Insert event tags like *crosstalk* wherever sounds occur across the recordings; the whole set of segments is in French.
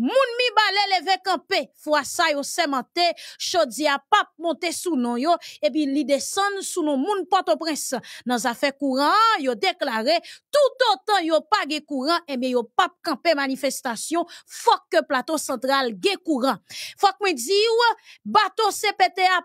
Moun mi balè leve kampe, fwa sa yo semente, chodi a pap monte sou non yo, bien li descend sou non moun porte au prince Nan zafè courant yo deklare, tout autant yo pa ge et ebe yo pap kampe manifestation, fok ke plateau courant ge dit Fok bateau di ou, bato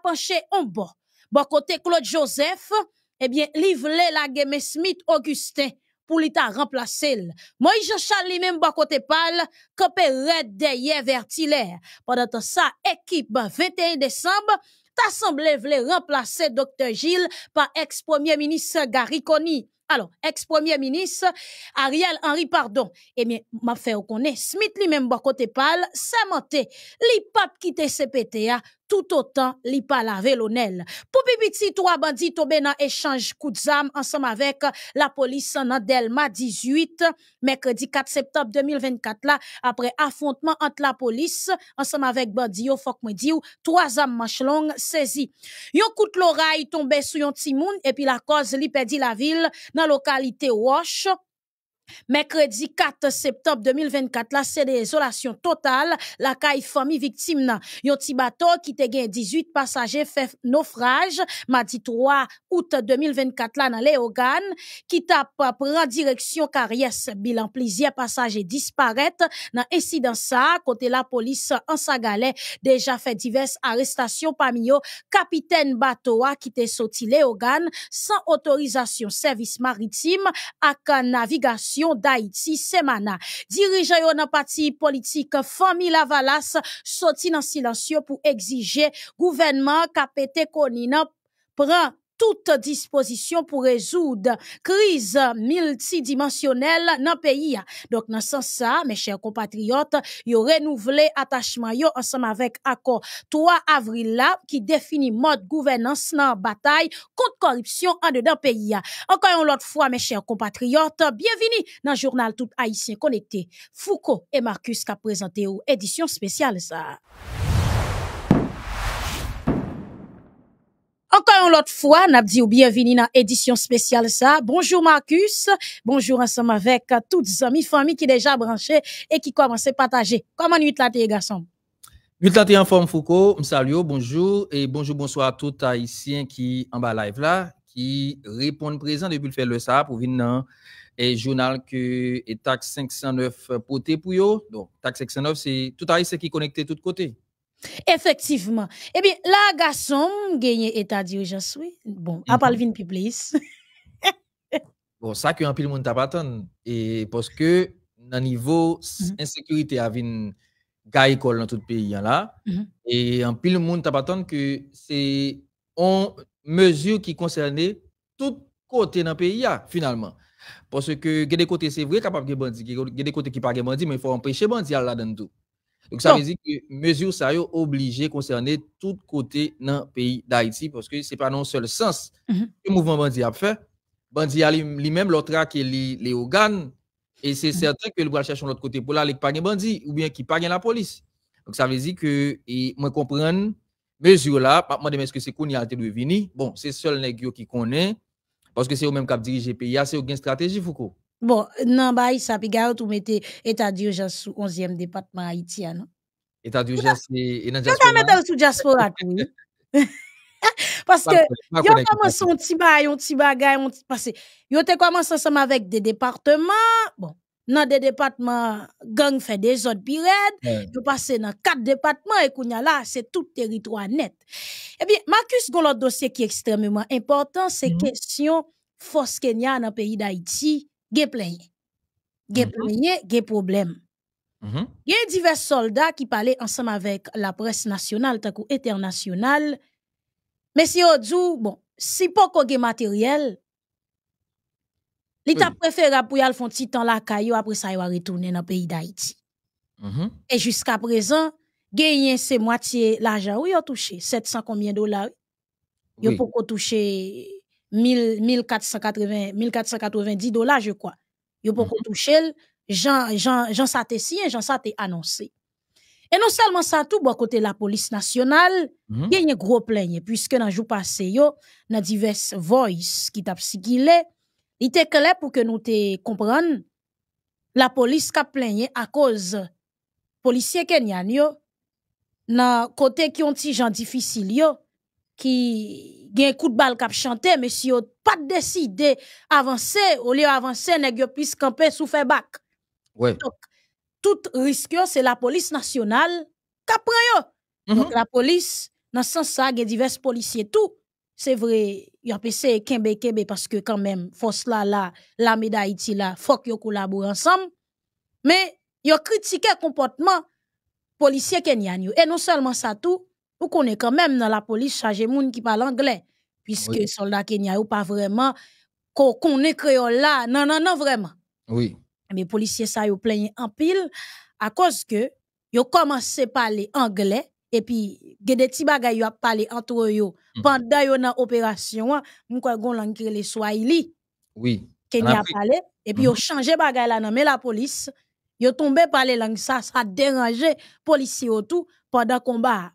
pencher on bas Bon côté Claude Joseph, bien livle la mes Smith Augustin pour l'État remplacer. Moi, je chale lui-même, bas côté pâle, copé red derrière Vertilaire. Pendant ça, équipe 21 ben, décembre, t'assemblé voulait remplacer Dr. Gilles par ex-premier ministre Gary Conny. Alors, ex-premier ministre Ariel Henry, pardon. Eh bien, m'a fait reconnaître, Smith lui-même, bas côté pâle, c'est menté. L'IPAP quitte CPTA tout autant li pa la l'onel. Pour piti trois bandits tombés dans échange coup de zame ensemble avec la police dans Delma 18, mercredi 4 septembre 2024 là, après affrontement entre la police ensemble avec bandits, fok me diou, trois armes manche saisies. Yon coup l'oreille tombé sur yon timoun et puis la cause li la ville dans localité Wash. Mercredi 4 septembre 2024 la c'est isolations totale la caille famille victime nan. Yon qui te gen 18 passagers fait naufrage mardi 3 août 2024 là dans Léogane qui tape euh, prend direction carrière. bilan plusieurs passagers disparaissent dans incident ça côté la police en Sagalais déjà fait diverses arrestations parmi eux capitaine Batoa qui te sorti Léogane sans autorisation service maritime à navigation D'Aïti Semana. Dirigeant yo nan politique, politique, Lavalas sorti en silencieux pour exiger gouvernement kapete koni toute disposition pour résoudre crise multidimensionnelle dans pays. Donc, nan sens ça, mes chers compatriotes, yo renouvelé attachement yo ensemble avec accord 3 avril là, qui définit mode gouvernance dans bataille contre corruption en dedans. pays. Encore une autre fois, mes chers compatriotes, bienvenue dans le journal tout haïtien Connecté. Foucault et Marcus qui présenté ou spéciale. spéciale Encore une autre fois, Nabdi ou bienvenue dans édition spéciale ça. Bonjour Marcus, bonjour ensemble avec euh, toutes amis, famille qui déjà branchés et qui commencent à partager. Comment nuit là les garçons? en forme Foucault, salut, bonjour et bonjour bonsoir à tous haïtiens qui en bas live là, qui répondent présent depuis le faire le ça pour venir dans et journal que et taxe 509 euh, poté pour yo. Donc taxe 509 c'est tout haïtien qui connecté tout côté. Effectivement. Eh bien, la garçon gagne état d'urgence, oui. Bon, à part le vin plus. *laughs* Bon, ça que en pile monde t'a pas et parce que nan niveau mm il y a vin ga école dans tout le pays là mm-hmm. et en pile monde t'a pas que c'est on mesure qui concernait tout côté dans pays finalement. Parce que des côtés c'est vrai capable de a des côtés qui pas bandits, mais il faut empêcher bandit là dans tout. Donc, ça veut dire que mesures ça obligées obligé concerner tout côté dans le pays d'Haïti parce que ce n'est pas non seul sens mm-hmm. que le mouvement bandit a fait. Bandit a lui-même l'autre qui est les organes et c'est mm-hmm. certain que le bras cherche l'autre côté pour là, il pas bandit ou bien qui pas la police. Donc, ça veut dire que, et moi comprendre, mesure là, pas demander est-ce que c'est qu'on a devenu. Bon, c'est seul qui connaît parce que c'est eux même qui dirigé le pays, c'est eux qui stratégie, Foucault. Bon, non, bah, il s'appelle tout mettre état d'urgence sous 11e département haïtien, non? État d'urgence, et non, diaspora. Non, non, sous diaspora, Parce que, yon commence un petit un petit bagay, un Yon commence ensemble avec des départements. Bon, dans des départements, gang fait des autres pirates. Mm. Yon dans quatre départements, et c'est tout territoire net. Eh bien, Marcus, gon l'autre dossier qui est extrêmement important, c'est la mm-hmm. question force Kenya dans le pays d'Haïti plein problème il y a divers soldats qui parlaient ensemble avec la presse nationale, tant internationale. Mais si Odu, bon, si pas qu'on matériel, L'État préfère préféré pour un petit caillou après ça, il va retourner dans le pays d'Haïti. Mhm. Et jusqu'à présent, il ces moitié l'argent, oui, il a touché 700 combien de dollars. Il a pas touché 1490 dollars, je crois. Yo pas mhm. touché, Jean, Jean, Jean ça hein, Jean ça annoncé. Et non seulement ça tout, bon côté la police nationale, il y a une gros plaigne, hein, puisque dans le jour passé, yo, dans diverses voices qui tap est il était clair pour que nous te comprenions, la police qui a plaigné hein, à cause policiers kenyan yo, dans côté qui ont des gens difficiles qui un coup de balle cap chanté, mais si yo pas décidé avancer au lieu avancer nèg yo plus camper sous donc tout risque c'est la police nationale qui pran yo mhm. donc la police dans sens ça divers policiers tout c'est vrai y a kembe parce que quand même force là là la médaille là faut qu'ils collaborent ensemble mais yo le comportement policier kenyan kenyans. et non seulement ça tout ou qu'on est quand même dans la police chargé moun qui parle anglais, puisque soldats soldat Kenya ou pas vraiment, qu'on est créole là, non, non, non, vraiment. Oui. Mais policiers ça, ils plaignent en pile, à cause que, ils commencé à parler anglais, et puis, ils ont a des petits bagages parlé entre eux. Mhm. Pendant que dans l'opération, nous avons dit que les Swahili, oui. Kenya parlé, et puis ils ont mhm. changé les non mais la police, ils ont tombé par les langues, ça a dérangé les policiers tout pendant le combat.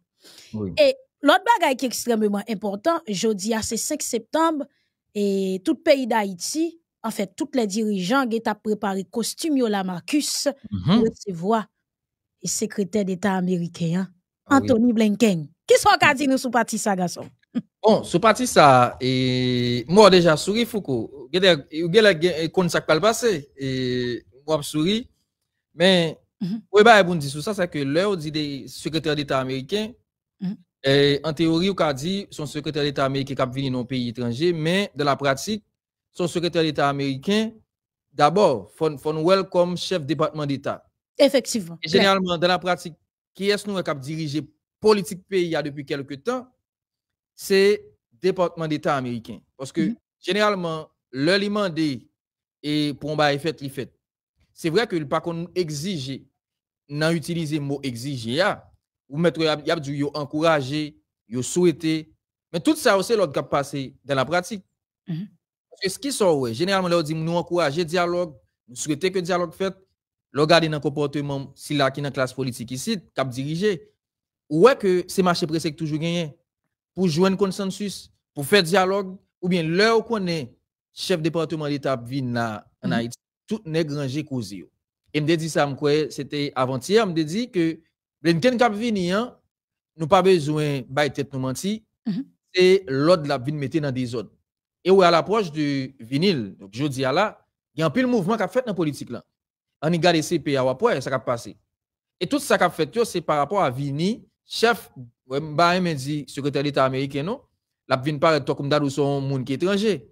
Et l'autre bagay est extrêmement important, jeudi ah, c'est le 5 septembre, et tout pays d'Haïti, en fait, tous les dirigeants qui ont préparé costume la Marcus mhm. pour recevoir le secrétaire d'État américain, ah Anthony Blinken. Qui sont qu'a dit nous sous parti ça, garçon? Bon, sous parti ça, et moi déjà souri Foucault. Vous avez je ça qui passé, et moi souri. Mais, oui, bah, bon, dit ça, c'est que l'heure dit des secrétaires d'État américain Mm-hmm. en théorie, on a dit son secrétaire d'État américain qui venu dans un pays étranger, mais dans la pratique, son secrétaire d'État américain, d'abord, font welcome comme chef département d'État. Effectivement. généralement, dans la pratique, qui est-ce nous qui a dirigé politique pays depuis quelques temps, c'est département d'État américain. Parce que mm-hmm. généralement, le limandé et pour un fait, il fait. C'est vrai que le pas qu'on exige, utilisé mot exiger, ou a du « yo encourager, yo souhaiter. Mais tout ça, aussi, l'autre qui passé dans la pratique. Mhm. ce qui sort, généralement, là, on dit, nous encourager dialogue, nous souhaiter que dialogue fait, le garder dans le comportement, si là, qui dans classe politique ici, cap dirigé. Ouais, que c'est marché pressé toujours gagné. Pour jouer un consensus, pour faire dialogue, ou bien là, qu'on est, chef département d'État vin en mhm. Haïti, tout n'est grangé causé. Et me dit ça, c'était avant-hier, me dit que Blinken qui vini, hein, nous pas besoin de tête nous mentir. C'est mhm. l'ordre la vin mettre dans des zones. Et ou à l'approche du vinyle, donc je dis à là, il y a un pile mouvement qui a fait dans la politique là. On regarde à à après, ça a passé. Et tout ça qui a fait, c'est par rapport à Vini, chef, bah, dit, secrétaire d'État américain, non? La vin paraît comme d'un son monde qui est étranger.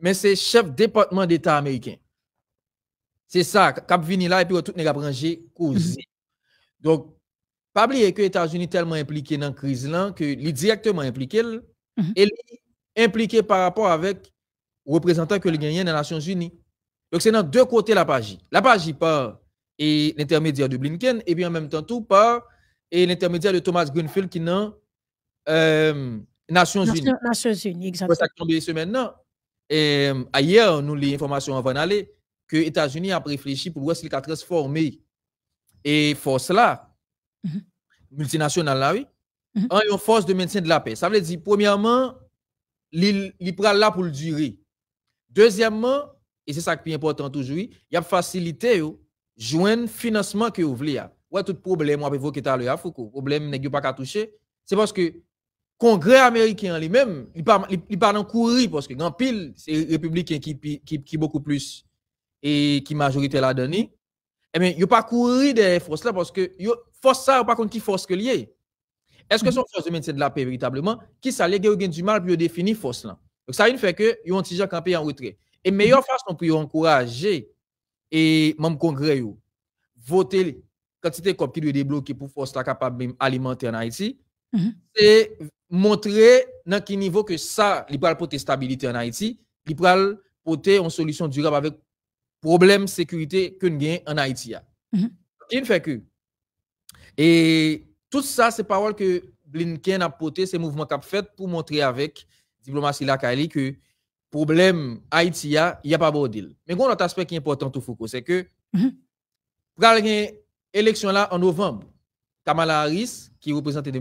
Mais c'est chef département d'État américain. C'est ça, cap vini là, et puis tout n'est pas cause. Donc, pas oublier que les États-Unis tellement impliqués dans la crise là que les directement impliqués mhm. impliqués par rapport avec représentants que les gagnants des Nations Unies. Donc c'est dans deux côtés la page. La page, par et l'intermédiaire de Blinken et puis en même temps tout par et l'intermédiaire de Thomas Greenfield qui dans euh, Nations Unies. Nations Unies, exactement. Ça tombe Et euh, ailleurs, nous les informations avant d'aller que les États-Unis ont réfléchi pour voir s'il transformé et force là Mhm. multinationale là, oui, mhm. en force de maintien de la paix. Ça veut dire, premièrement, il prend là pour le durer. Deuxièmement, et c'est ça qui est important toujours, il y a facilité, joindre financement que vous voulez. Ouais, tout problème, on a évoqué tout à l'heure, problème n'est pas qu'à toucher, c'est parce que Congrès américain lui-même, il parle il en courir parce que grand pile c'est républicain qui qui beaucoup plus et qui majorité la donné. Eh bien, il pas courir des force là parce que force ça ou pas contre qui force que lié. Est-ce que mhm. son force de maintien de la paix véritablement qui ça les gen du mal pour définir force là. Donc ça une fait que ils ont déjà campé en retrait. Et mhm. meilleure façon pour encourager et même congrès voter quantité cop qui doit débloquer pour force la capable alimenter en Haïti. Mhm. C'est montrer dans quel niveau que ça, il peut la stabilité en Haïti, il peut porter une solution durable avec problème sécurité que nous avons en Haïti. Mm une Il fait que et tout ça, c'est parole que Blinken a porté, c'est mouvements qu'a fait pour montrer avec diplomatie la Kali que problème Haïti, il n'y a pas de deal. Mais un autre aspect qui est important, tout Foucault, c'est que pour mm élection là en novembre, Kamala Harris, qui représente les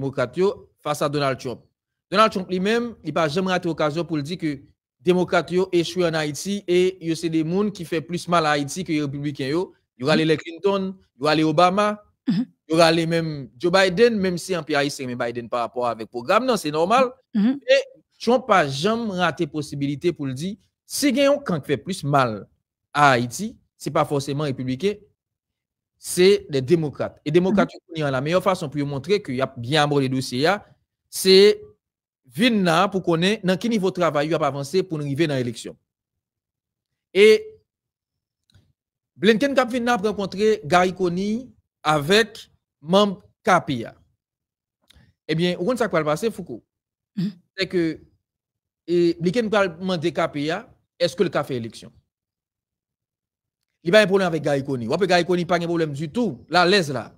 face à Donald Trump. Donald Trump lui-même, il n'a jamais raté l'occasion pour dire que les démocrates échouent en Haïti et il y a des gens qui font plus mal à Haïti que les républicains. Il y aura les Clinton, il y aura les Obama, il y aura les mêmes Joe Biden, même si un pays s'est mais Biden par rapport avec le programme, non, c'est normal. Mm-hmm. et ils Et pas pas jamais raté possibilité pour le dire. Si quelqu'un qui fait plus mal à Haïti, ce n'est pas forcément républicain, c'est les démocrates. Et les démocrates, mm-hmm. la meilleure façon pour montrer qu'il y a bien abordé le dossier, c'est venir pour connaître dans quel niveau travail il a avancé pour arriver dans l'élection. Et Blinken qui vient rencontrer Gary avec membre KPA. Eh bien, on ça va passer, Foucault. Mm C'est que, et, nous parlement de KPA, est-ce que le café fait élection? Il y a un problème avec Gaïkoni. Koni. Ou Gary pas de problème du tout. Là, laisse là.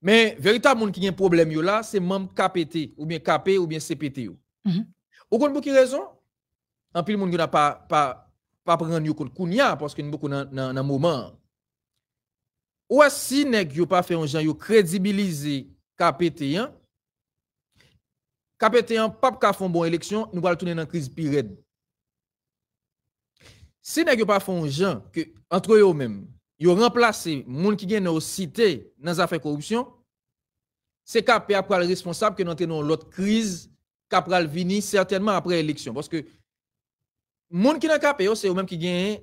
Mais véritablement, qui a un problème là, c'est membre KPT, ou bien KP, ou bien CPT. Mm -hmm. Ou pour quelle raison? En plus, le monde n'a pas, pas, pas prendre compte parce qu'il y a beaucoup dans le moment. Ou si nèg yo pas fait un gens yo crédibiliser KPT1 KPT1 pas ka une bonne élection, nous va tourner dans une crise pire. Si nèg yo pas font un gens que entre eux même, yo remplacer moun qui gagne au cité dans affaire corruption, c'est Capé après le responsable que nous dans l'autre crise qu'après venir certainement après élection parce que moun qui dans Capé, c'est eux mêmes qui gagnent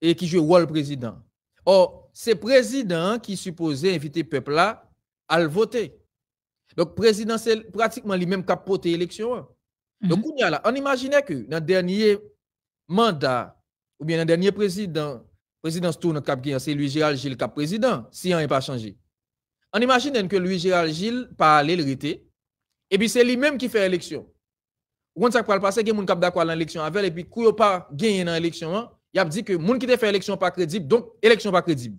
et qui joue rôle président. Or c'est président qui supposait inviter peuple là à le voter. Donc, président, c'est pratiquement lui-même qui a voté l'élection. Donc, mhm. on imagine que dans le dernier mandat, ou bien dans le dernier président, se tourne cap c'est Louis-Gérald Gilles a président, si on n'est pas changé. On imagine que Louis-Gérald Gilles par l'hérité, et puis c'est lui-même qui fait l'élection. Ou on ça le passé, il y a d'accord l'élection avec, et puis, quand il pas gagné dans l'élection, il a dit que les gens qui fait l'élection pas crédible, donc élection pas crédible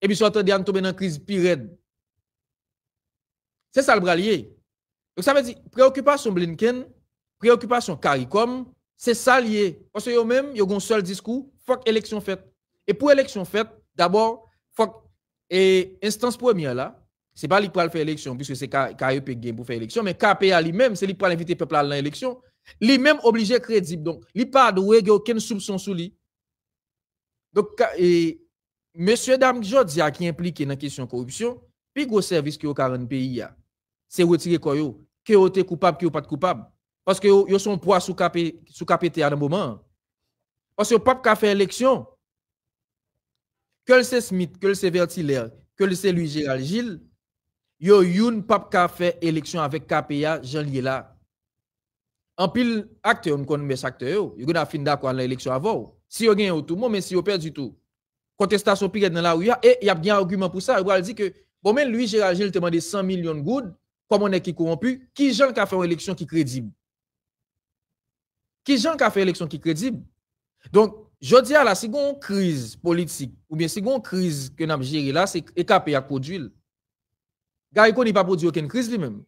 et puis soit on à dans une crise pire. C'est ça le lié. Donc ça veut dire préoccupation Blinken, préoccupation CARICOM, c'est ça lié. Parce que eux-mêmes, ils ont un seul discours, faut élection l'élection faite. Et pour élection faite, d'abord, faut et instance première là, c'est pas lui e pour faire l'élection, puisque c'est KEP qui pour faire l'élection, mais KPA lui-même, c'est lui pour inviter peuple à l'élection. Lui-même obligé crédible. Donc, il pas de aucun soupçon sur lui. Donc, et Monsieur Dam Jodi a qui impliqué dans la question de corruption, puis gros service qui au 40 pays c'est retirer quoi yo, que yo te coupable, que yo pas coupable. Parce que yo, son poids sous capé, à un moment. Parce que pas fait faire élection. Que c'est Smith, que c'est Vertilaire, que c'est Louis Gérald Gilles, yo youn pas a faire élection avec KPA Jean là. En pile acteur on connaît mes acteurs yo, yo gonna fin d'accord l'élection avant. Si yo gagne tout le monde mais si yo perd du tout contestation pire dans la rue et il y a bien argument pour ça il dit que bon mais lui Gérard Gilles te 100 millions de gouttes comme on est qui corrompu qui gens qui a fait une élection qui crédible qui gens qui a fait une élection qui crédible donc je dis à la seconde crise politique ou bien seconde crise que nous avons géré là c'est écapé à produire n'y n'est pas produit aucune crise lui-même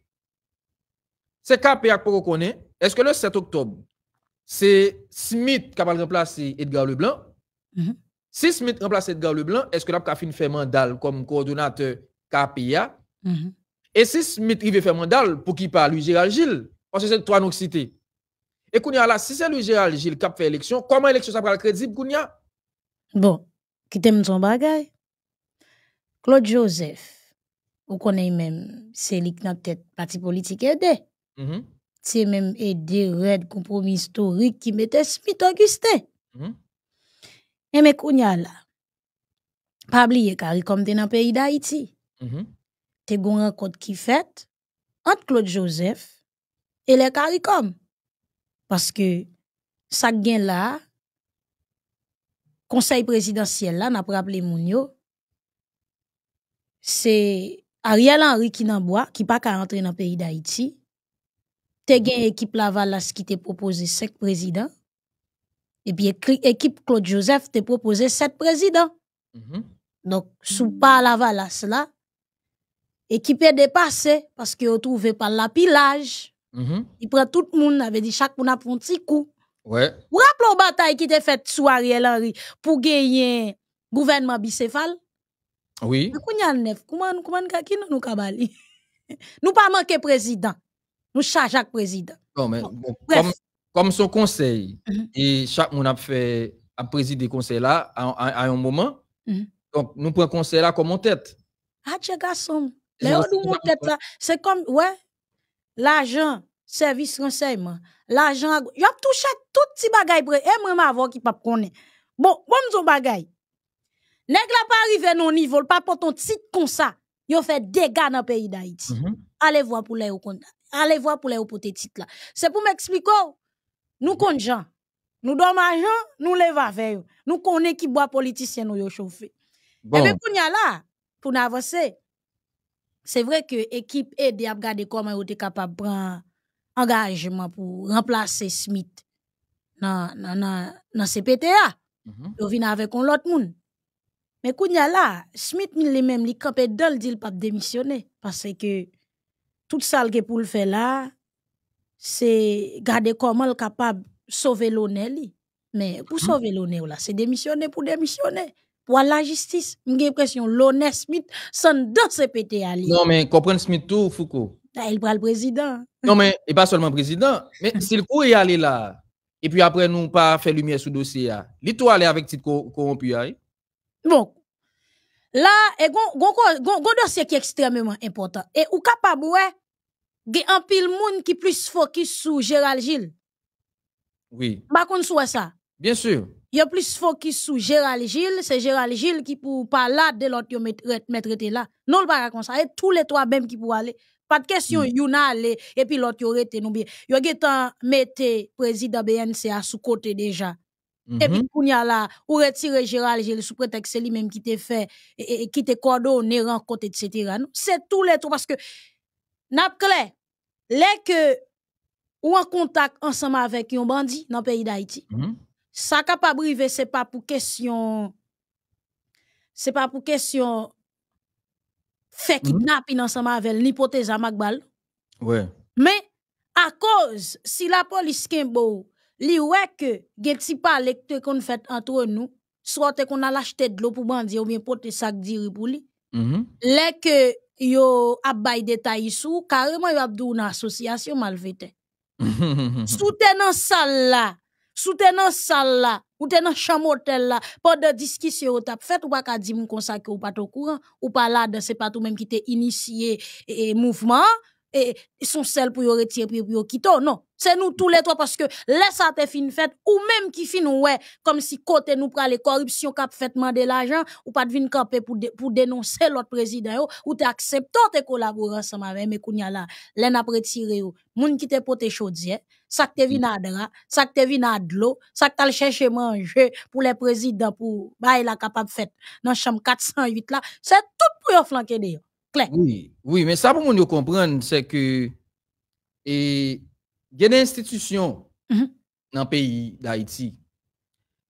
c'est capé à pour connaît est-ce que le 7 octobre c'est Smith qui a remplacé Edgar Leblanc mm-hmm. Si Smith remplace Edgar Leblanc, est-ce que l'a a fait mandal comme coordonnateur KPA? Mhm. Et si Smith veut faire mandal pour qui parle lui Gérald Gilles? Parce que c'est trois noms cités. Et Kounia là, si c'est lui Gérald Gilles qui a fait l'élection, comment l'élection ça va crédible, Kounia? Bon, qui t'aime son bagage? Claude Joseph, vous connaissez même, c'est lui qui tête parti politique aidé. Mhm. C'est même aidé Red compromis historique qui mettait Smith Augustin. Mhm. Et mes couignards là. Pas oublier car comme dans pays d'Haïti. a une rencontre qui fait entre Claude Joseph et les Caricom. Parce que ça gagne là Conseil présidentiel là n'a pas rappelé Mounio. C'est Ariel Henry qui n'en qui pas qu'à dans dans pays d'Haïti. Il y équipe Laval équipe qui t'est proposé le président. Et eh puis, l'équipe Claude Joseph te proposé sept présidents. Mm-hmm. Donc, sous pas la valasse là, équipe est dépassée parce que trouvé par la pilage. Mm-hmm. Il prend tout le monde, avait dit chaque monde a un petit coup. Ouais. Vous rappelez la bataille qui était faite sous Ariel Henry pour gagner gouvernement bicéphale? Oui. Mais comment comment pas nous nous *laughs* Nous pas manquer président. Nous charge président. Non, mais bon, comme son conseil, mhm. et chaque monde a fait a présidé conseil là à, un moment. Mhm. Donc nous prenons conseil là comme en tête. Ah, tu garçon, c'est comme ouais, l'argent, service renseignement, l'argent, y a touché tout petit bagay et moi voix qui pas connaît. Bon, bon bagay. Nèg pas arrivé non niveau, pas pour ton titre comme ça. Yo fait dégâts dans le pays d'Haïti. Mhm. Allez voir pour les Allez voir pour les tes titres là. C'est pour m'expliquer oh, nous comptons Nous donnons argent, nous levons avec Nous connaissons qui boit politicien nous chauffer. Eh bon. Et bien, pour là, pour avancer, c'est vrai que l'équipe aide à regarder comment vous êtes capable de prendre engagement pour remplacer Smith dans, dans, dans, CPTA. Mm -hmm. avec un autre monde. Mais quand là, Smith lui-même, il est dans le dit pas démissionner parce que tout ça qu'il pour le faire là, c'est garder comment le capable sauver l'honneur mais pour mhm. sauver l'honneur là c'est démissionner pour démissionner pour la justice j'ai l'impression l'honneur Smith sonne dans ce non mais comprendre Smith tout Foucault il prend le président *laughs* non mais et pas seulement président mais *laughs* s'il pourrait y aller là et puis après nous pas faire lumière sur dossier là aller avec titre corrompu hein. bon là et a un dossier qui est extrêmement important et est capable ouais y gen peu pile moun ki plus focus sur Gérald Gilles. Oui. Ma kon sou ça. Bien sûr. a plus focus sur Gérald Gilles, c'est Gérald Gilles qui peut parler de l'autre yo mettre te là. Non le pas comme ça, et tous les trois même qui pour aller. Pas de question, mm. yon aller et puis l'autre yo rete nous bien. Yo getan mette président BNCA sous côté déjà. Mm -hmm. Et puis, mm-hmm. Kounia là, ou retirer Gérald Gilles sous prétexte lui-même qui te fait, et, qui te coordonné, côté, etc. C'est tous les trois, parce que N'a les le que ou en ensemble ensemble un yon dans le pays d'Haïti, mm -hmm. Ça ka pa pas pour pas pour question pas pour question kesyon mhm. kidnapping kidnapin mm -hmm. avec avek à à Ouais. Mais a cause si la police kembo, li que gen ti pa que te qu'on fait entre nous soit qu'on a l'acheté de l'eau pour bandit ou bien porter sac diri pour lui. Mm Lè que yo y bay detay sou, carrément yo ap dou nan asosyasyon malvete. association *laughs* sal la, soutenant sal la, ou te nan la, pendant de ou tap fait, ou pa ka di mou konsa ou pa to courant ou pa là c'est pas tout tout qui te e, e, mouvement. mouvement et sont seuls pour yon retirer pour yon quitter. Oh, non. C'est nous tous les trois parce que laisse ça te fin fête ou même qui fin ouais, comme si côté nous prenons les corruption cap fait demander l'argent ou pas de camper pour, pour dénoncer l'autre président oh. ou te acceptant oh, te collaborer ensemble avec mais kounya là, l'en après retiré yo. Moun qui te pote chaudier, eh. ça te vin adra, ça te vin adlo, ça te chercher manger pour les présidents pour bah il a capable fait dans chambre 408 là, c'est tout pour yon flanquer d'eux oui, oui, mais ça pour nous comprendre, c'est que il y a des institutions mhm. dans le pays d'Haïti.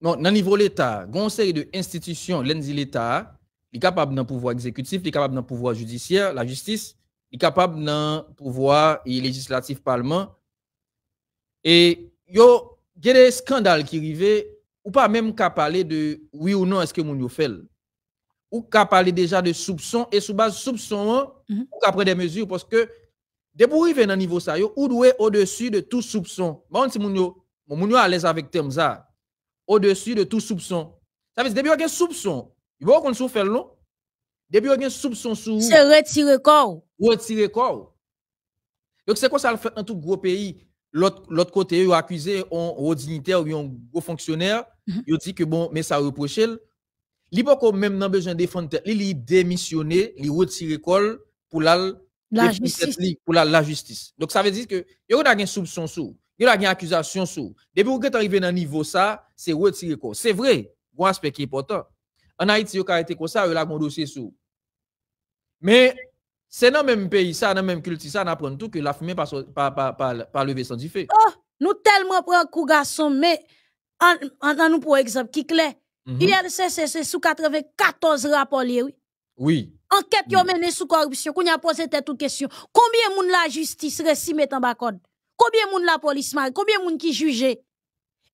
Non, dans niveau de l'État, il y a une série l'État, il est capable d'un pouvoir exécutif, il est capable d'un pouvoir judiciaire, la justice, il est capable d'un pouvoir législatif, parlement. Et il y a des scandales qui arrivent, ou pas même qu'à parler de oui ou non, est-ce que mon fait ou qu'à parler déjà de soupçons et sous base soupçon, mhm. ou qu'à des mesures parce que de pour arriver dans niveau ça, ou doué au-dessus de tout soupçon. Bon, si moun yo, moun yo à l'aise avec terme ça, au-dessus de tout soupçon. Ça veut dire, depuis qu'il y a soupçon, il va qu'on souffre non? Depuis qu'il y a soupçon sous. Se retirer corps. Retirer corps. Donc c'est quoi ça le fait un tout gros pays? L'autre côté, ils accusé un haut dignitaire ou un gros fonctionnaire, mhm. ils dit que bon, mais ça reproche Li pas même n'a besoin défendre il li li il li retirer retiré pour la la justice pour la, la justice. Donc ça veut dire que y a des soupçon sous, y a une accusation sous. Depuis que est arrivé dans niveau ça, c'est retire l'école. C'est vrai, un aspect qui est important. En Haïti y a été comme ça, yo la un dossier sous. Mais c'est dans le même pays, ça, dans le même culture, ça, on apprend tout que la fumée par pas, pas, pas, sans du fait. Oh, nous tellement prenons coup garçon, mais en, en, en nous pour exemple qui clair, Mm c'est sous 94 rapports oui. Oui. Enquête qui a mm. mené sous corruption, qu'on a posé toute question. Combien moun la justice récit met en bas code? Combien moun la police mal? Combien moun qui juge?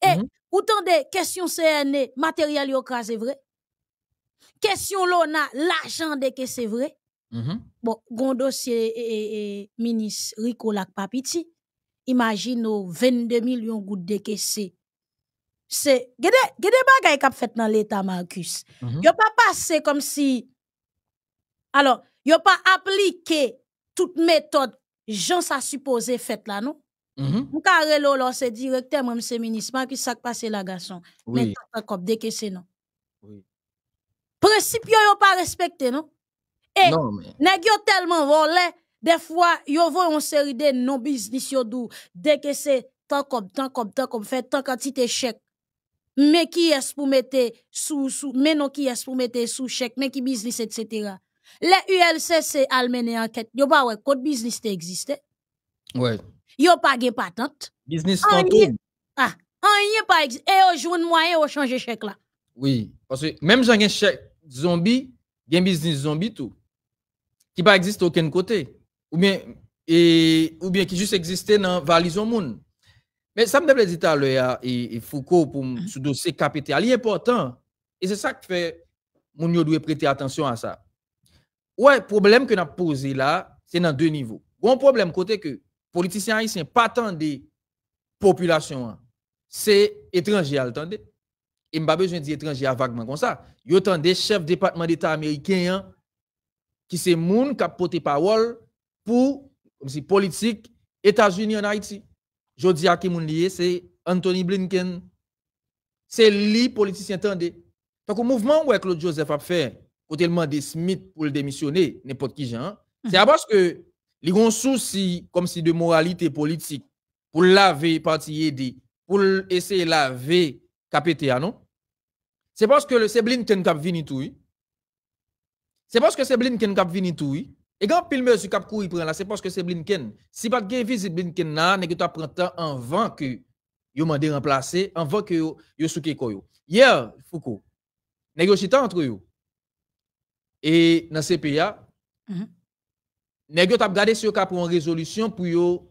Et, mm -hmm. autant de questions CNE, matériel yon c'est vrai. Question l'ONA, l'argent de que c'est vrai. Mhm. Bon, gon dossier et, ministre Rico Lac Papiti. Imagine 22 millions gouttes de que c'est c'est gade des bagages qui fait dans l'état Marcus mm yo pas passé comme si alors yo pas appliqué toute méthode gens ça supposé faite, mhm. là non vous carré là c'est directeur même c'est ministre Marcus ça passé la garçon mais pas que c'est non oui principe yo pas respecté non et non mais nèg yo tellement volé des fois yo voit une série de non business yo dou dès que c'est tant comme tant comme tant comme fait tant quantité échec mais qui est pour mettre sous, sous, mais non qui est ce pour mettre sous chèque, mais qui business, etc. Les ULCC al mené enquête, yo pas ouais, code business te existe. Ouais. Yo pas gen patente. Business tantôt. Ah, an pas existe. Et eh, aujourd'hui, jour moyen eh, au changer chèque là. Oui, parce que même j'en un chèque zombie, un business zombie tout. Qui pas existe aucun côté. Ou bien, et, ou bien qui juste existe dans valise au monde. Mais ça me dit à l'heure, et, Foucault, pour mm-hmm. ce dossier capital, il important. Et c'est ça qui fait mon nous prêter attention à ça. Ouais, le problème que nous avons posé là, c'est dans deux niveaux. Bon problème, côté que les politiciens haïtiens pas tant de populations. Hein. c'est étranger attendez. Et je pas besoin dire à vaguement comme ça. Ils ont des chefs de département d'État américain hein, qui sont moun qui ont porté parole pour politique États-Unis en Haïti. Jodi à qui c'est Anthony Blinken. C'est lui, politicien tendé. Donc, le mouvement où Claude Joseph a fait, côté tellement de Smith pour le démissionner, n'importe qui, mhm. c'est parce que les ont souci, comme si de moralité politique, pour laver parti aidé, e pour essayer de laver KPTA, non? C'est parce que c'est Blinken qui a venu tout. C'est parce que c'est Blinken qui a venu tout. Et quand pil sur su courir prend là, c'est la, que que c'est Blinken. Si pas gain visite Blinken nan, neke ta pren temps avant que yo mandé remplacer avant que yo, yo souke koyo. Hier, yeah, Foucault, neke yo chita antre yo. Et dans CPA, mm -hmm. neke yo tap gade se yo kap en résolution pour yo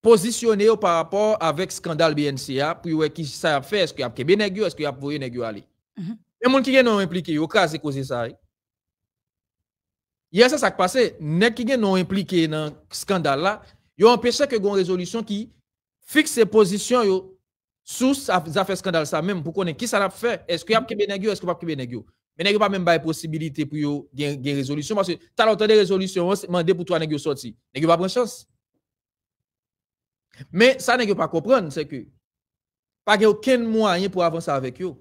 positionner par rapport avec scandale BNCA pour qui ça fait est-ce qu'il y a bien nèg est-ce qu'il y a voyé nèg aller mhm. mais mm -hmm. e moun ki gen non impliqué yo crase causer ça eh? Hier, c'est ça qui passé. Nek qui gen non impliqué dans scandale là, ont empêché que une résolution qui fixe positions yo sous affaires scandale ça même pour connaître qui ça l'a fait. Est-ce qu'il y a kebe est-ce qu'il pas kebe Mais pas même pas possibilité pour yo gen, résolution parce que t'as l'autre des résolutions, on demande pour toi sortir. yo sorti. pas prendre chance. Mais ça nèg pas comprendre c'est que pas aucun moyen pour avancer avec eux.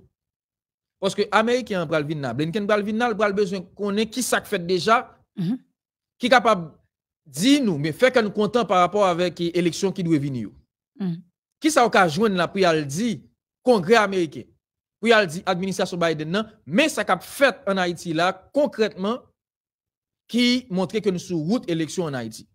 Parce que Américain pral vinnable, nan, Blinken pral vin pral besoin connaître qui ça fait déjà Mhm. qui capable de dire nous, mais fait que nous content par rapport avec l'élection qui doit venir. Mhm. Qui ça a la prière dit Congrès américain, prière administration Biden, non, mais ça a fait en Haïti là, concrètement, qui montre que nous sommes sur route élection en Haïti.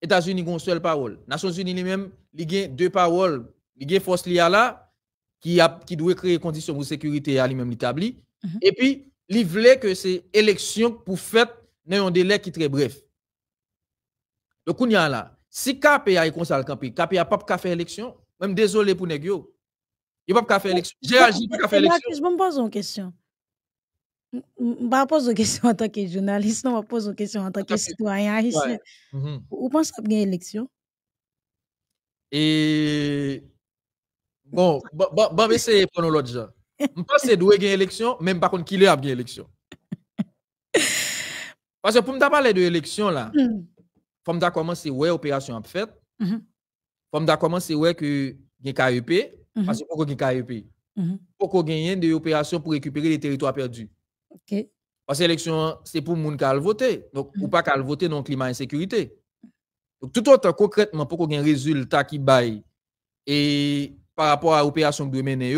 États-Unis ont une seule parole. Nations Unies lui-même, il deux paroles. Il y a force là, qui, qui doit créer conditions de sécurité à lui-même établi. Mhm. Et puis, il voulait que ces élections pour faire dans un délai qui est très bref. Donc, on y a là. Si KPA est comme ça, KPA pas fait faire élection, même désolé pour Negio. Il Il pas fait faire élection. J'ai agi pas faire élection. Je me pose une question. Je ne poser une question en tant que journaliste, non, je pose une question en tant que citoyen Vous pensez qu'il y a une élection? Et bon, bon, bon, essayer de pour l'autre gens. Je pense que doit une élection, même par contre, qu'il y a une élection. Parce que pour me parler de l'élection, là, hmm. faut me commencer, ouais, opération en fait. Mm-hmm. Faut me commencer, ouais, que y KEP, mm -hmm. parce que pourquoi y KEP? Mm-hmm. Pourquoi y des opérations pour récupérer les territoires perdus? Parce que l'élection, c'est pour les gens qui a voté. Donc, ou mm-hmm. pas qui a dans le climat insécurité. Donc, tout autant concrètement, pour qu'on ait un résultat qui baille et par rapport à l'opération que mener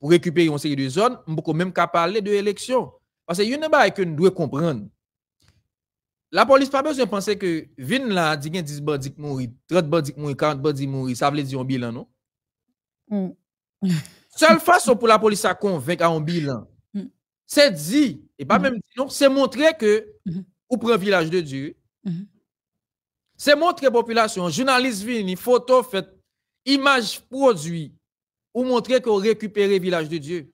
pour récupérer une série de zones, beaucoup même pas parler de l'élection. Parce que y a une chose que nous devons comprendre. La police n'a pas besoin que penser que di gen 10 qui mourir, 30 qui mourent, 40 un mourir, ça veut dire un bilan non mm. *laughs* Seule façon pour la police à convaincre un un bilan, mm. c'est dit, et pas mm. même dit non, c'est montrer que mm-hmm. ou prendre village de population, montrer mm-hmm. montrer population, journalistes vini, photo fait, image produit, ou montrer vous récupérez village village de Dieu,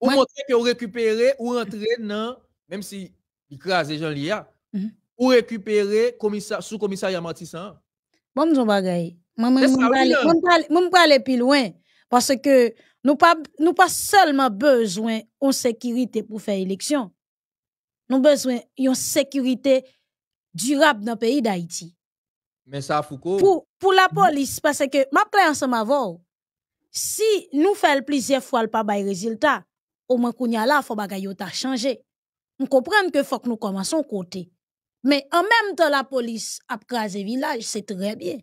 Ou montrer que vous ou ou même dans. Même si il crase gens gens Mhm. ou récupérer sous commissaire Matissan. Bon, je ne Je pas aller hein. plus loin parce que nous pas nous pas seulement besoin en sécurité pour faire élection. Nous besoin de sécurité durable dans le pays d'Haïti. Mais ça, Foucault. Pour, pour la mm. police, parce que, ma ensemble avant, si nous faisons plusieurs fois le pas de résultat, au moins qu'on faut bagaille ta changer. On comprend que faut que nous commençons côté. Mais en même temps, la police a crasé village, c'est très bien.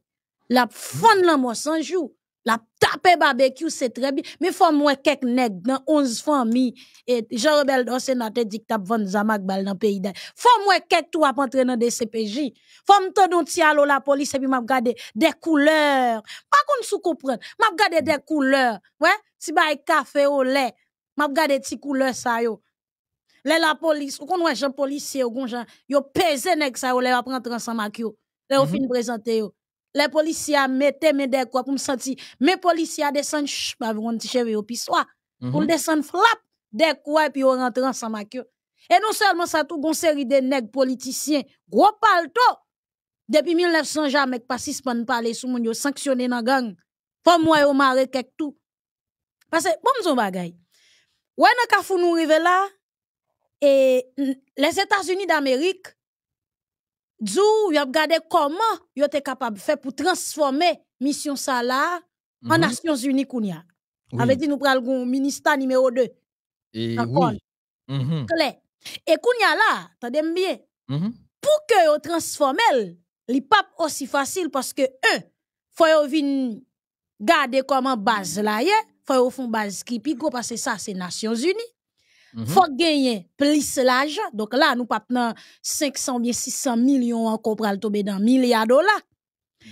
La mhm. fond la mort sans jour. La taper barbecue, c'est très bien. Mais faut moi quelques nègres dans 11 familles. Et jean dans te dit que t'as vendu Zamak dans le pays d'Aïe. Faut moi quelques trois pour entrer dans des CPJ. Faut me tendre un la police et puis m'a regardé des couleurs. Pas qu'on sous comprendre. M'a regardé des mhm. couleurs. Ouais. Si bah café au lait. M'a regardé des couleurs ça yo. Les la police, ou kon wè jan policiers ou kon jan, yo pese nek sa yo les policiers, rentre ansan mak yo. Lè policiers mm fin yo. policiers, policiers mette me dek pou me sentir. a policiers pa vous kon ti cheve yo piswa. Mm -hmm. Pou flap, policiers, wè pi yo rentre ansan yo. E non seulement ça, tout gon série de nek politiciens, gros palto. depuis 1900 policiers, pas si span pale sou moun yo policiers, nan gang. Fò mwen yo mare kek Parce que bon mzon bagay. Wè nan kafou nou rive la, et les États-Unis d'Amérique, ils ont regardé comment ils étaient capables de faire pour transformer mission ça là en mm-hmm. Nations Unies qu'on y a. dit nous prenons le ministère numéro 2. Et oui. Mm-hmm. Et qu'on là, t'as bien. Mm-hmm. Pour que yo transformer, li pas aussi facile parce que eux, faut yo vin garder comment base là y faut yo font base qui pigo parce que ça c'est Nations Unies. Mhm. faut gagner plus l'âge. Donc là, nous pas 500 ou 600 millions encore pour aller tomber dans milliards de dollars.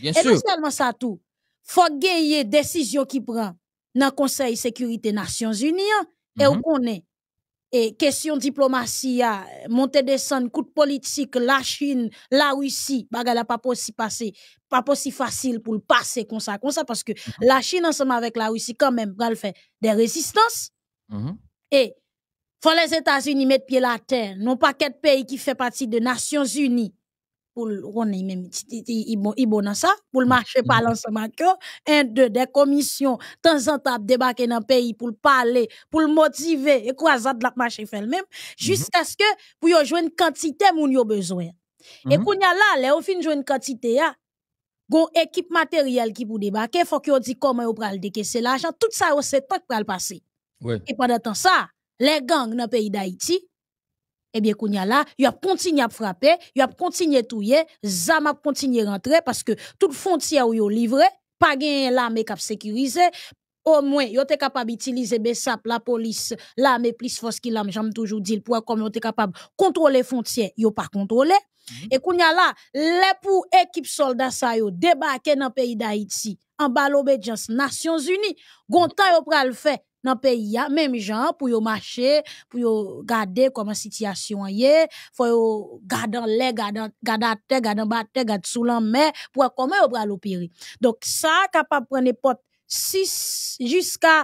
Et non seulement ça tout. faut gagner décision qui prend dans le Conseil sécurité des Nations Unies. Et mhm. où on et question diplomatie, ah, montée descendre, coup de politique, la Chine, la Russie, bagala pas si passer, pas possible facile pour le passer comme ça, comme ça, parce que mhm. la Chine, ensemble avec la Russie, quand même, elle fait des résistances. Et faut les États-Unis mettre pied la terre. Non pas qu'un pays qui fait partie des Nations Unies. Pour on est même bon dans ça pour le marché par mm. l'ensemble hein, un deux des commissions temps en temps débarquer dans le pays pour parler pour le motiver et quoi ça de la marché fait le même mm-hmm. jusqu'à ce que pour y une quantité moun a besoin et mm-hmm. qu'on y a là les enfin jouer une quantité ya hein. gon équipe matérielle qui pour débarquer faut qu'on dit comment on pral décaisser l'argent tout ça c'est temps pral passer et pendant temps ça les gangs dans le pays d'Haïti, eh bien, a là, il continué à frapper, il a continué à touiller, Zama a continué à rentrer parce que toute frontière où ont livré, pas gagné l'armée qui a sécurisé, au moins, yo été capable d'utiliser BESAP, la police, l'armée, plus force qui l'arme, j'aime toujours dire, pour comme on te capable de contrôler les frontières, yo pas contrôlé. Mhm. Et qu'on y a là, les pour équipe soldat ça yo débarqué dans le pays d'Haïti, en bas l'obédience, Nations Unies, gontan yo pral fait, dans pays ya, même jan pour yo mache, pour yo garder comment situation situation faut yo gade les garder gade garder, te, gade sous bate, gade sou lan me, pou yo koman yo pral operi. sa kapap prene pot 6 jusqu'à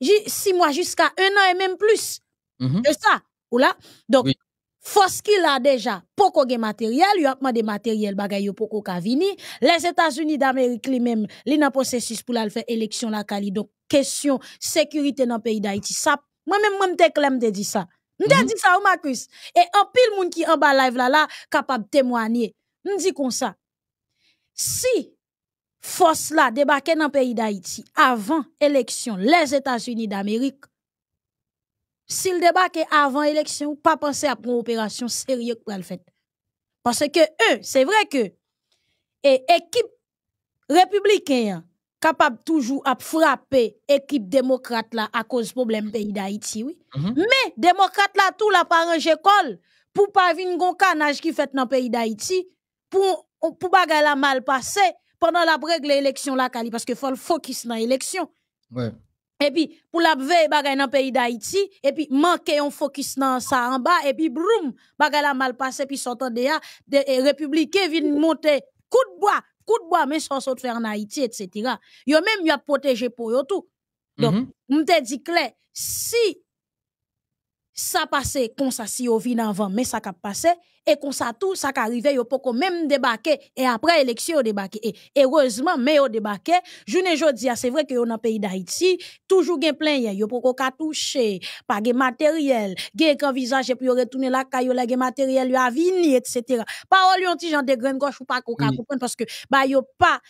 6 mois, jusqu'à 1 an et même plus. Mm -hmm. De sa, ou la? donc Force qu'il a déjà poko gen matériel, yo a de matériel bagay yo poko ka vini. Les états unis d'Amérique, li même li nan processus pour la faire élection la kali. Donc question sécurité dans pays d'Haïti, ça moi même mwen te klem te dit ça. m'te dit ça, Et sa ou Makus. Et en pile moun ki en bas live la la, kapab témoigner ne dis ça Si force là debake dans pays d'Haïti, avant élection, les états unis d'Amérique, s'il débarque avant élection, pas penser à prendre une opération sérieuse pour le faire. Parce que eux, c'est vrai que l'équipe républicaine capable toujours à frapper l'équipe démocrate là à cause problème pays d'Haïti oui mhm. mais démocrate là tout la pas école pour pas venir un canage qui fait dans pays d'Haïti pour pour pas la mal passé pendant la brègle élection la parce que faut le focus dans l'élection ouais et puis, pour la veille, bagay dans le pays d'Haïti, et puis, manquer un focus dans ça en bas, et puis, broum, bagay la mal passé, puis, ya de républicain des républicains monter, coup de bois, coup de bois, mais sans faire en Haïti, etc. Yo même, a protégé pour yo tout. Donc, je mhm. mm dit clair, si ça passait comme ça si yo vin avant mais ça qu'a passé et comme ça tout ça arrivé yo poko même débarqué et après élection débarqué et heureusement mais yo ne journée jodi ah, c'est vrai que yo nan pays d'Haïti toujours gen plein yo poko ka toucher pas gen matériel gen puis pour retourner la caille la gen matériel yo avini etc. parole yon ti gens de graine gauche ou pas qu'on oui. comprendre parce que bah yo pas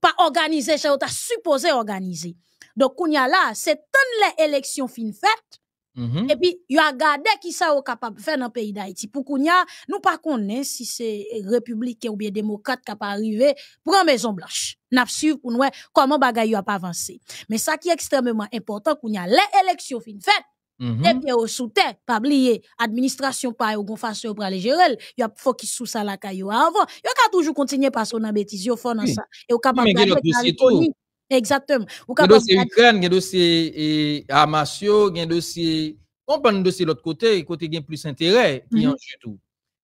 pas organisé ça yo ta supposé organiser donc kounya là c'est tant les élections fin faites Mhm. Et puis, il a gardé qui ça au capable de faire dans le pays d'Haïti. Pour qu'on nous pas connaît si c'est républicain ou bien démocrate qui a pas pour la Maison Blanche. n'absurde pour nous comment bagay a pas avancé. Mais ça qui est extrêmement important, qu'il y a l'élection fin fait. Mm -hmm. Et puis, au sous terre, pas oublier, administration pas, au gon façon, pour aller il y a focus sous ça, la caillou avant. Y a toujours continuer parce qu'on a bêtise, y a fond dans ça. Et au capable faire Exactement. Il dossier Ukraine, il y a dossier eh, Amasio, il y a dossier on parle de dossier l'autre côté, côté gain plus intérêt qui mm en jeu tout.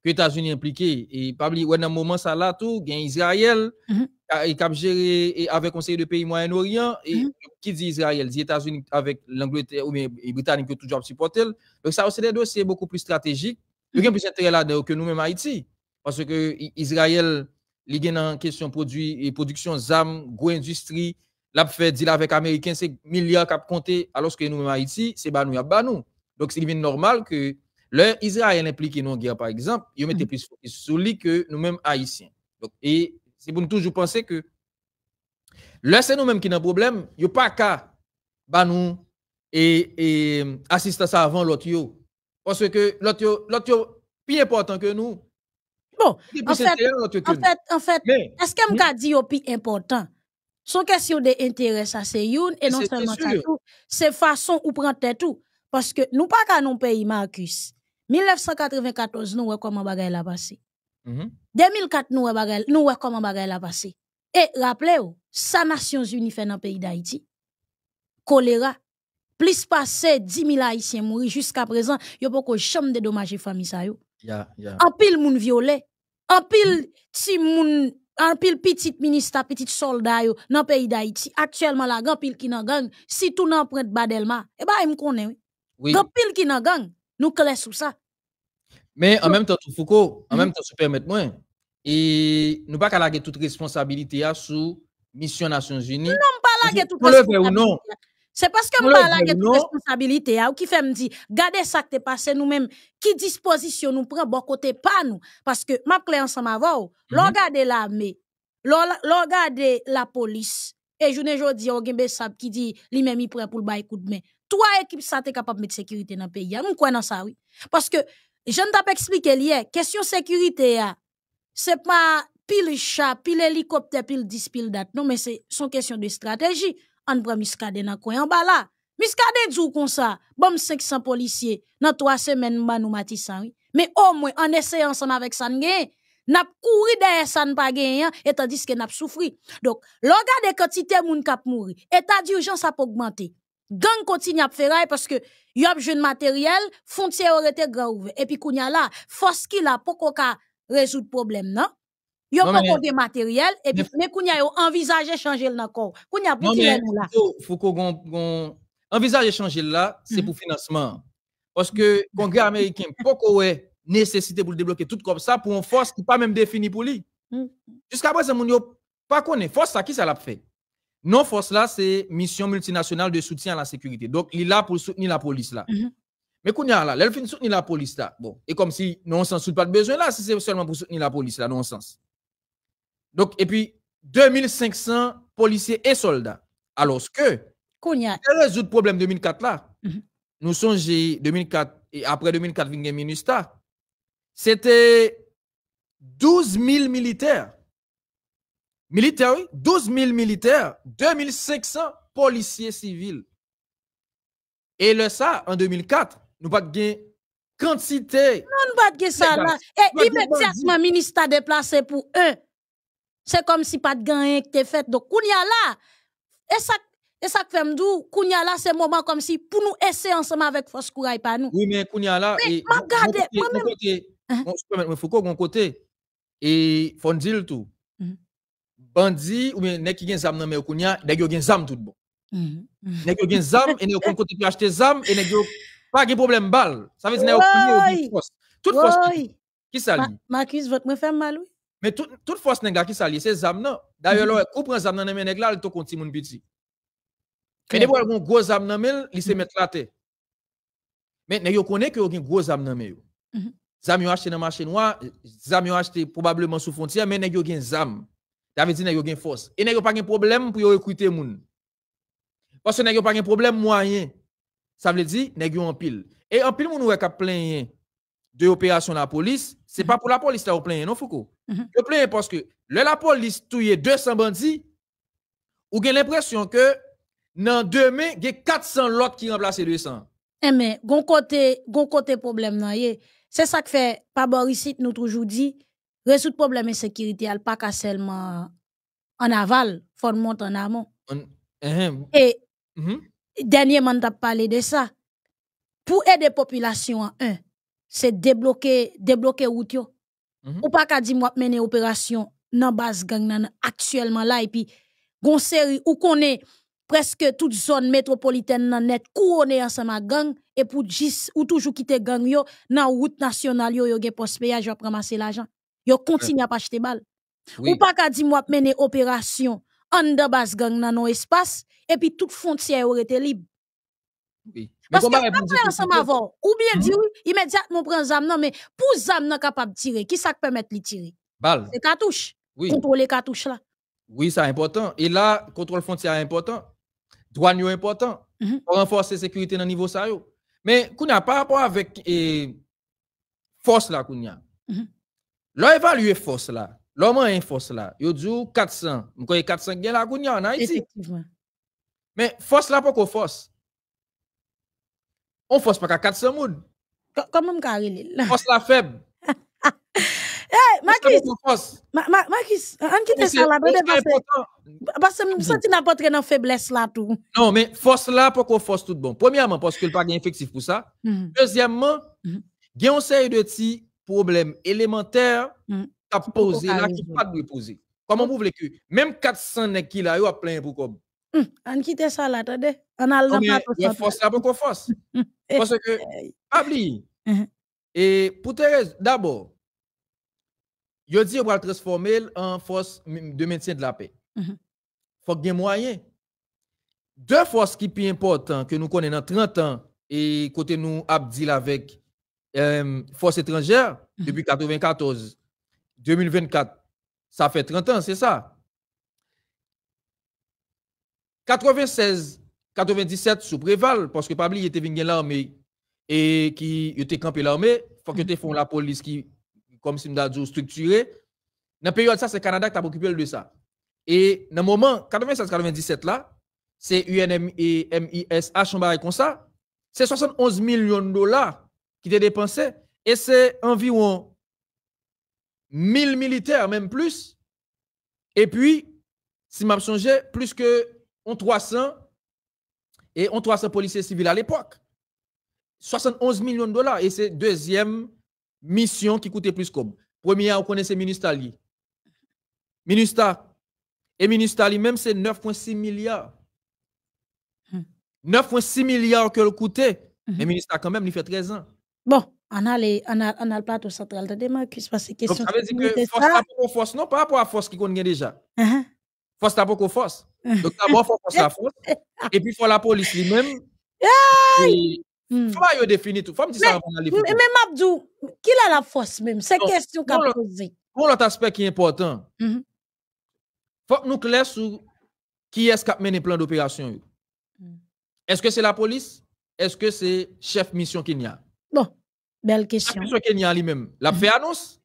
Que États-Unis impliqués et pas ouais, dans moment ça là tout, gain Israël mm -hmm. et cap gérer avec conseil de pays Moyen-Orient et mhm. qui dit Israël, dit États-Unis avec l'Angleterre ou bien les Britanniques qui toujours supporter. Donc ça c'est des dossiers beaucoup plus stratégiques. Il y a mhm. plus intérêt là-dedans que nous-mêmes Haïti parce que Israël il y a une question produit et production ZAM, gros industrie la fait deal avec américain c'est milliards qui compté alors que nous en Haïti c'est pas nous nous donc c'est normal que le Israël impliqué dans guerre par exemple ils mettent mhm. plus sur lui que nous-mêmes haïtiens donc et c'est pour nous toujours penser que là c'est nous-mêmes qui avons un problème a pas qu'à nous et e, assistance avant l'autre parce que l'autre est plus important que nous bon en fait, en fait, est-ce que m'a dit au plus important son question d'intérêt, ça, c'est Youn, et non seulement ça, c'est façon ou prendre tête tout. Parce que nous pas qu'à nos pays, Marcus. 1994, nous voyons comment bagaille la passé. 2004, mm-hmm. nous voyons comment ça la passé. Et rappelez-vous, sa Nations Unies fait dans le pays d'Haïti. Choléra. Plus passé 10 000 Haïtiens mourir jusqu'à présent, a pas qu'on chambre de dommages famille, yo. En pile, moun violé. En pile, mm-hmm. moun un pile petit ministre, petit soldat, dans le pays d'Haïti, Actuellement la grande pile qui n'a gang, si tout n'a prent badelma, eh ben, il me me Oui. Gan pile qui n'a gang, nous clés sous ça. Mais en même temps, Foucault, en même mhm. temps, tan sou permet nous ne pouvons toute responsabilité toute responsabilité sous Mission Nations Unies. Non, Pour le faire ou non? C'est parce que parle de responsabilité. Hein, ou qui fait me dit, gardez ça qui s'est passé nous-mêmes, qui disposition nous prend, bon côté, pas nous. Parce que, ma clé ensemble avant, mhm. l'on regarde l'armée, l'on la police, et je ne dis pas, qui dit, lui-même il prend pour le bail coup de main. Toi, équipe, ça es capable de mettre sécurité dans le pays. Hein. Nous croyons ça, oui. Parce que, je ne t'ai pas expliqué, hier, question sécurité, hein. c'est pas pile chat, pile hélicoptère, pile pile date. Non, mais c'est son question de stratégie an bra miskade nan bas bala. Miskade djou comme ça, bon, 500 policiers. nan 3 semaines mba nou matisan. Oui. Mais au moins en essayant ensemble avec ça san n'a nap kouri ça san Et hein, et tandis que n'a souffri. Donc l'on de quantité moun kap mouri, etan d'urgence a a augmente. Gang kontinye ap feray, paske matériel, matériel, jen materyel, fontye Et et puis kounya la, foski la pou résolu résoudre problème non? Yo pas des matériels et puis mais qu'on y a envisagé changer le encore. Qu'on y a plus là. Faut qu'on envisager changer là, c'est hmm. pour financement. Parce hmm. que congrès américain pas nécessité pour débloquer tout comme ça pour une force qui pas même définie pour lui. Hmm. Jusqu'à présent mon yo pas connaît force ça qui ça l'a fait. Non force là c'est mission multinationale de soutien à la sécurité. Donc il est là pour soutenir la police là. Mais qu'on y a là, l'elfine soutenir la police là. Bon, et comme si non sens pas de besoin là, si c'est seulement pour soutenir la police là, non sens. Donc, et puis 2500 policiers et soldats. Alors que, résoudre le problème 2004 là, mhm. nous songeons 2004, et après 2004, vingé MINUSTA, c'était 12 000 militaires. Militaires, oui, 12 000 militaires, 2500 policiers civils. Et le ça, en 2004, nous pas de quantité. Non, nous pas de ça là. Et immédiatement, ministère déplacé pour eux. C'est comme si pas de gain qui était fait. Donc, Kounia là, et ça, et ça fait m'dou, Kounia là, c'est moment comme si pour nous essayer ensemble avec Force Kouraï pas nous. Oui, mais Kounia là, et. Regardez, moi-même. mon hein? faut côté, et Fondil tout. Mm-hmm. Bandi, ou bien, nek qui gen zam nan mais Kounia, nek yo gen zam tout bon. Mm-hmm. Nek qui gen zam, et nek qui côté qui acheter zam, et nek pas de problème balle. Ça veut dire nek yo Kounia yo force. Toute force. Qui ça lui? Marcus, votre me fait mal, oui? Mais toute toute force nèg qui s'allie c'est Zamna. nan. D'ailleurs mm -hmm. lò prend zam nan nan nèg là, il to kon moun petit. Mais des fois, un gros zam nan mel, il se mhm. met la terre. Mais nèg yo connaît que yo gen gros zam nan mel. Mhm. Zam yo acheté dans marché noir, zam yo acheté probablement sous frontière, mais nèg yo gen zam. Ça veut dire nèg yo gen force. Et nèg yo pas gen problème pour recruter moun. Parce que nèg yo pas gen problème moyen. Ça veut dire nèg yo en pile. Et en pile moun wè ka plein de opération la police, ce n'est pas pour la police là au plein, non Foucault. Vous -hmm. Le plein parce que le la police touye 200 bandits, ou avez l'impression que dans demain, il y a 400 lots qui remplacent 200. Eh mais gon côté gon côté problème C'est ça que fait pas Borisite nous toujours dit résoudre problème insécurité sécurité, pas seulement en aval, faut monter en amont. Eh, eh, Et mm dernièrement parlé de ça. Pour aider population en un c'est débloquer débloquer route yo. Mhm. Ou pas qu'à dire moi mener opération dans base gang nan actuellement là et puis gon série ou connaît presque toute zone métropolitaine nan net couronné ensemble gang et pour 10 ou toujours quitter gang yo nan route nationale yo yo gen poste péage yo ramasser l'argent. Yo continue à pas acheter balle. Ou pas qu'à dire moi mener opération en dans base gang nan non espace et puis toute frontière aurait été libre. Oui. Parce que pas faire ensemble avant. Ou bien hmm? dire, immédiatement un zam non, mais pour zam non capable de tirer, qui ça permet de tirer? Balle. C'est cartouche. Oui. Contrôler cartouche là. Oui, c'est important. Et là, contrôle frontière important. Douane important. Pour hmm. renforcer la sécurité dans niveau ça. Mais Kounya par rapport avec la force là, Kounya. a. Hmm. l'on évalue force là, l'homme est force là, il dit 400, il 400 gains là, Kounya en Haïti. Effectivement. Mais force là, pas qu'au force on force pas qu'à 400 moun. Comment On Force la faible. Eh, Marquis, Marquis, on quitte ça là, parce que je me pas n'importe dans faiblesse là tout. Non, mais force là, pour pourquoi force tout bon? Premièrement, parce n'y a pas infectif pour ça. Mm-hmm. Deuxièmement, mm-hmm. il y a un série de petits problèmes élémentaires mm-hmm. qui posé là, qui pas de poser. Comment vous voulez que, même 400 kg qui là, y a plein pour quoi? On a ça là, attendez. On a a Il y force la force. *laughs* Eh, Parce que, eh, eh. pabli. Uh-huh. et d'abord, il di yo pral transformer en force de maintien de la paix. Il uh-huh. faut qu'il y forces qui sont qui que important sont nous konen nan 30 ans et côté nous ap nous la vek euh, force 2024, uh-huh. ça fait 30 ans, c'est ça 96, 97 sous Préval, parce que Pabli était venu l'armée et qui était campé l'armée, faut que tu fasses la police qui, comme si dit, structurée. Dans la période, ça, c'est Canada qui a occupé de ça. Et dans le moment, 96-97 là, c'est MISH on comme ça, c'est 71 millions de dollars qui étaient dépensés et c'est environ 1000 militaires, même plus. Et puis, si m'a plus que on 300 et on 300 policiers civils à l'époque. 71 millions de dollars. Et c'est deuxième mission qui coûtait plus comme. Première, on connaissait Minister ministre. Ministère. Et ministre ali même, c'est 9,6 milliards. 9,6 hmm. milliards que le coûtait. Hmm. Mais ministre quand même, il fait 13 ans. Bon, on a, le plateau central de démarque. Parce que Donc, ça veut dire que force, Pas force, non, par rapport à force qui connaît déjà. Uh-huh force ta beaucoup force. Donc d'abord, faut force la force. Et puis, faut la police lui-même. Hmm. Faut yo définir tout. Faut me dire ça avant d'aller. Mais Mabdou, qui a la force même? C'est question qu'a posée. Pour l'autre aspect qui est important, il hmm. faut que nous clair sur qui est-ce qui a mené le plan d'opération. Hmm. Est-ce que c'est la police? Est-ce que c'est chef mission Kenya? Bon, belle question. Chef mission Kenya lui-même, l'a fait annonce.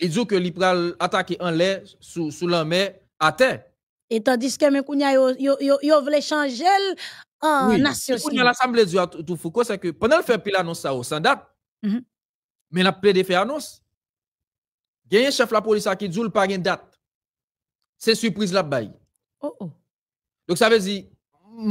Il dit que l'Ipral attaque en l'air sous, sous la mer à terre. Et tandis que mes kounya yo, yo, yo, yo voulait changer en oui. nation. l'Assemblée du Foucault, c'est que pendant le fait pile annonce ça au oh, sans date, mhm. mais la plaide fait annonce. Gagne chef la police qui dit pas une date. C'est surprise la bas Oh oh. Donc ça veut dire,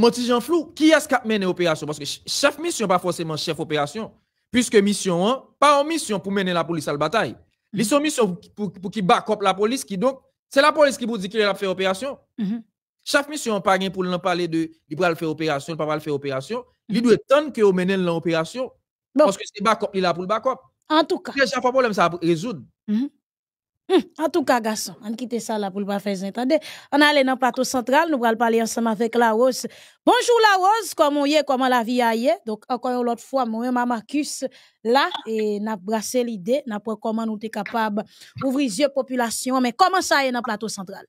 petit Jean Flou, qui est-ce qui a mené l'opération? Parce que chef mission, pas forcément chef opération, puisque mission, 1, pas en mission pour mener la police à la bataille. Mhm. Ils sont mission pour, pour, pour qui back up la police, qui donc c'est la police qui vous dit qu'il a fait opération. Mm-hmm. Chaque mission pas pour nous parler de il va faire opération, il va faire opération. Il mm-hmm. doit attendre que vous menez l'opération. Parce que c'est backup, il a pour le backup. En tout cas. Chaque fois, problème, ça résoudre. Mm-hmm. Hum, en tout cas, garçon, on quitte ça là pour ne pas faire entendre. On allait dans le plateau central, nous allons parler ensemble avec La Rose. Bonjour La Rose, comment est, comment la vie est? Donc, encore une fois, moi, ma Marcus, là, et n'a brassé l'idée, n'a pas comment nous sommes capables d'ouvrir les yeux population. Mais comment ça est dans le plateau central?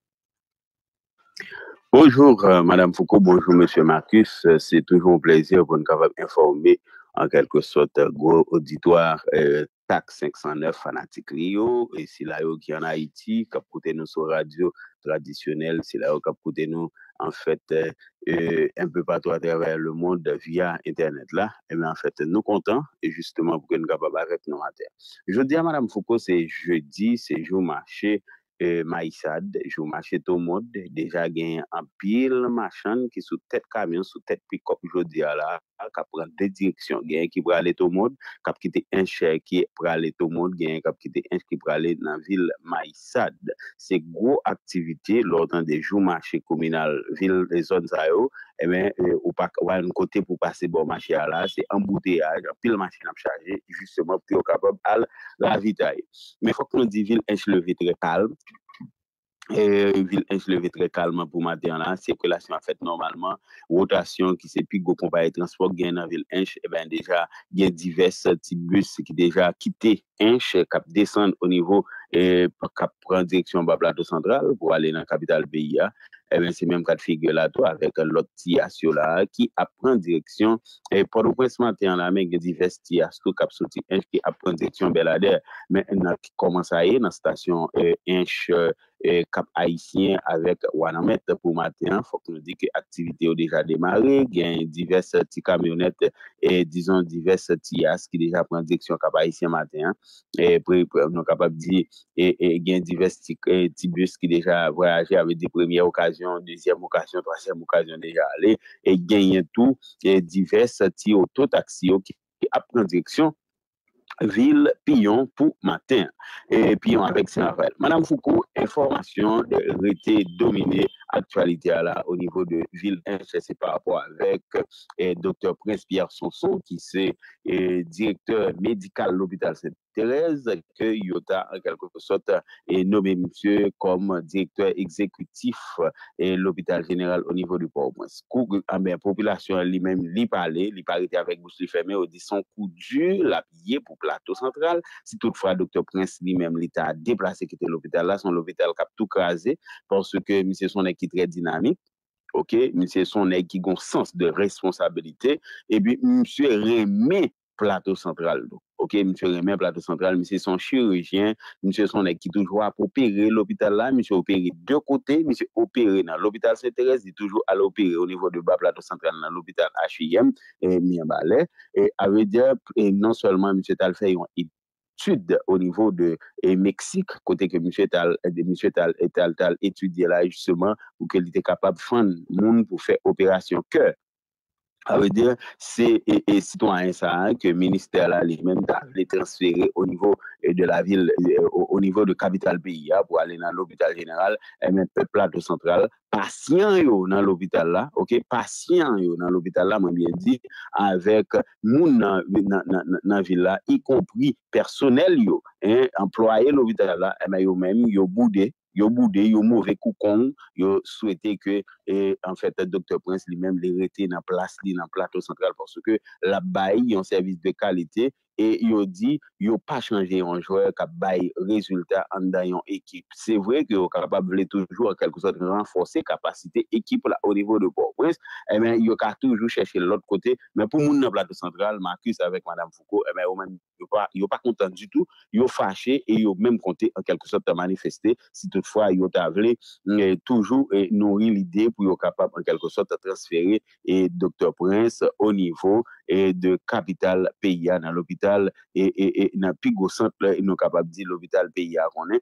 Bonjour, euh, Madame Foucault, bonjour, Monsieur Marcus. Euh, c'est toujours un plaisir pour nous informer en quelque sorte euh, gros auditoire Tak 509 Fanatik Rio, si la yo ki an Haiti, kap koute nou sou radio tradisyonel, si la yo kap koute nou en fèt, en euh, euh, pè patou atèvè le moun de via internet la, en fèt nou kontan, e jistèman pouke nou kap ap abaret nou atèvè. Je di a Madame Foucault, se euh, je di, se jou mâche maïsade, jou mâche tou moun, deja gen apil mâchan ki sou tèt kamyon, sou tèt pikop, jou di a la, a kap pran de direksyon genye ki prale to moun, kap kite enche ki prale to moun, genye kap kite enche ki prale nan vil maïsad. Se gwo aktivite lor dan de jou mache kominal vil rezon zayou, e men wak wak an kote pou pase bon mache ala, se amboute ya, jan pil mache nam chaje, jist seman pi yo kapab al la vitay. Me fok nou di vil enche le vitre kalm, E, vil Enche levé trè kalman pou matè anan, se krelasyon a fèt normalman, wotasyon ki se pi go kompaye transport gen nan Vil Enche, e ben deja gen diverse ti bus ki deja kite Enche, kap descend o nivou, e, kap pran direksyon ba plato sandral pou ale nan kapital BIA, e ben se mèm kat figelato avèk lòt ti asyo la, ki ap pran direksyon, e pou nou presman ten anan men gen diverse ti asyo, kap sou ti Enche ki ap pran direksyon belade, men nan ki koman sa e nan stasyon Enche, E kap Aisyen avek wana met pou maten, fok nou di ki aktivite yo deja demare, gen divers ti kamionet, e dizon divers ti yas ki deja pran deksyon kap Aisyen maten, e pran nou kap ap di, e, e gen divers e, ti bus ki deja voyaje avek di premye okasyon, dezyem okasyon, trasyem okasyon deja ale, e gen yon tou, gen divers ti ototaksi yo ki ap pran deksyon, ville Pillon, pour matin. Et Pillon avec Saint-Raphaël. Madame Foucault, information de rété dominée actualité à la, au niveau de ville c'est par rapport avec euh, Dr. Prince Pierre Sonson qui c'est euh, directeur médical de l'hôpital Saint-Réveil. terese ke yota en kelko ke sot e nome msye kom direktor ekzekutif l'Hopital General o nivou di Poumous. Kou amè, ah, popilasyon li mèm li pale, li pale te avek bousli fèmè ou di son kou dju, la pye pou plato central, si toutfwa doktor Prince li mèm li ta deplase kete l'Hopital la son l'Hopital kap tou kaze porske msye sonè ki tre dinamik ok, msye sonè ki gon sens de responsabilite, e bi msye remè plato sentral do. Ok, ms. Rémy, plato sentral, ms. son chirurgien, ms. son ekidoujwa ap opere l'hôpital la, ms. opere de kote, ms. opere nan l'hôpital Saint-Thérèse, di toujou al opere ou nivou de ba plato sentral nan l'hôpital H.I.M. Myanmar la. E avè diè, non sòlman ms. Tal fè yon étude ou nivou de Meksik, kote ke ms. Tal et Tal tal étudie la, ou ke li te kapab fèn moun pou fè operasyon kèr. Awe dè, se, e sitouan sa, ke minister la li men ta li transfere o nivou de la vil, o nivou de kapital biya pou ale nan l'hobital general, e eh men pe plato central, pasyen yo nan l'hobital la, ok, pasyen yo nan l'hobital la, man bien di, avek moun nan vil la, i konpoui personel yo, e, employe l'hobital la, e eh men yo men, yo boudé, yo boudé, yo mou re koukon, yo souwete ke... E, en fète, Dr. Prince li mèm li rete nan plas li nan plato sentral porsou ke la bayi yon servis de kalite e yon di yon pa chanje yon jouè ka bayi rezultat an da yon ekip. Se vwe ki yon kapab le toujou an kelkousot renfose kapasite ekip la o divo de Port Prince, yon ka toujou chèche lout kote. Men pou moun nan plato sentral, Marcus avèk Madame Foucault, yon pa kontan du tout, yon fache e yon mèm konti an kelkousot manifesté. Si toutfwa, yon ta vle eh, toujou eh, nouri lide pou pou yo kapab en kelko sot e, e, a transferi Dr. Prince o nivou de kapital PIA nan l'opital e nan pig ou sanple yon kapab di l'opital PIA rounen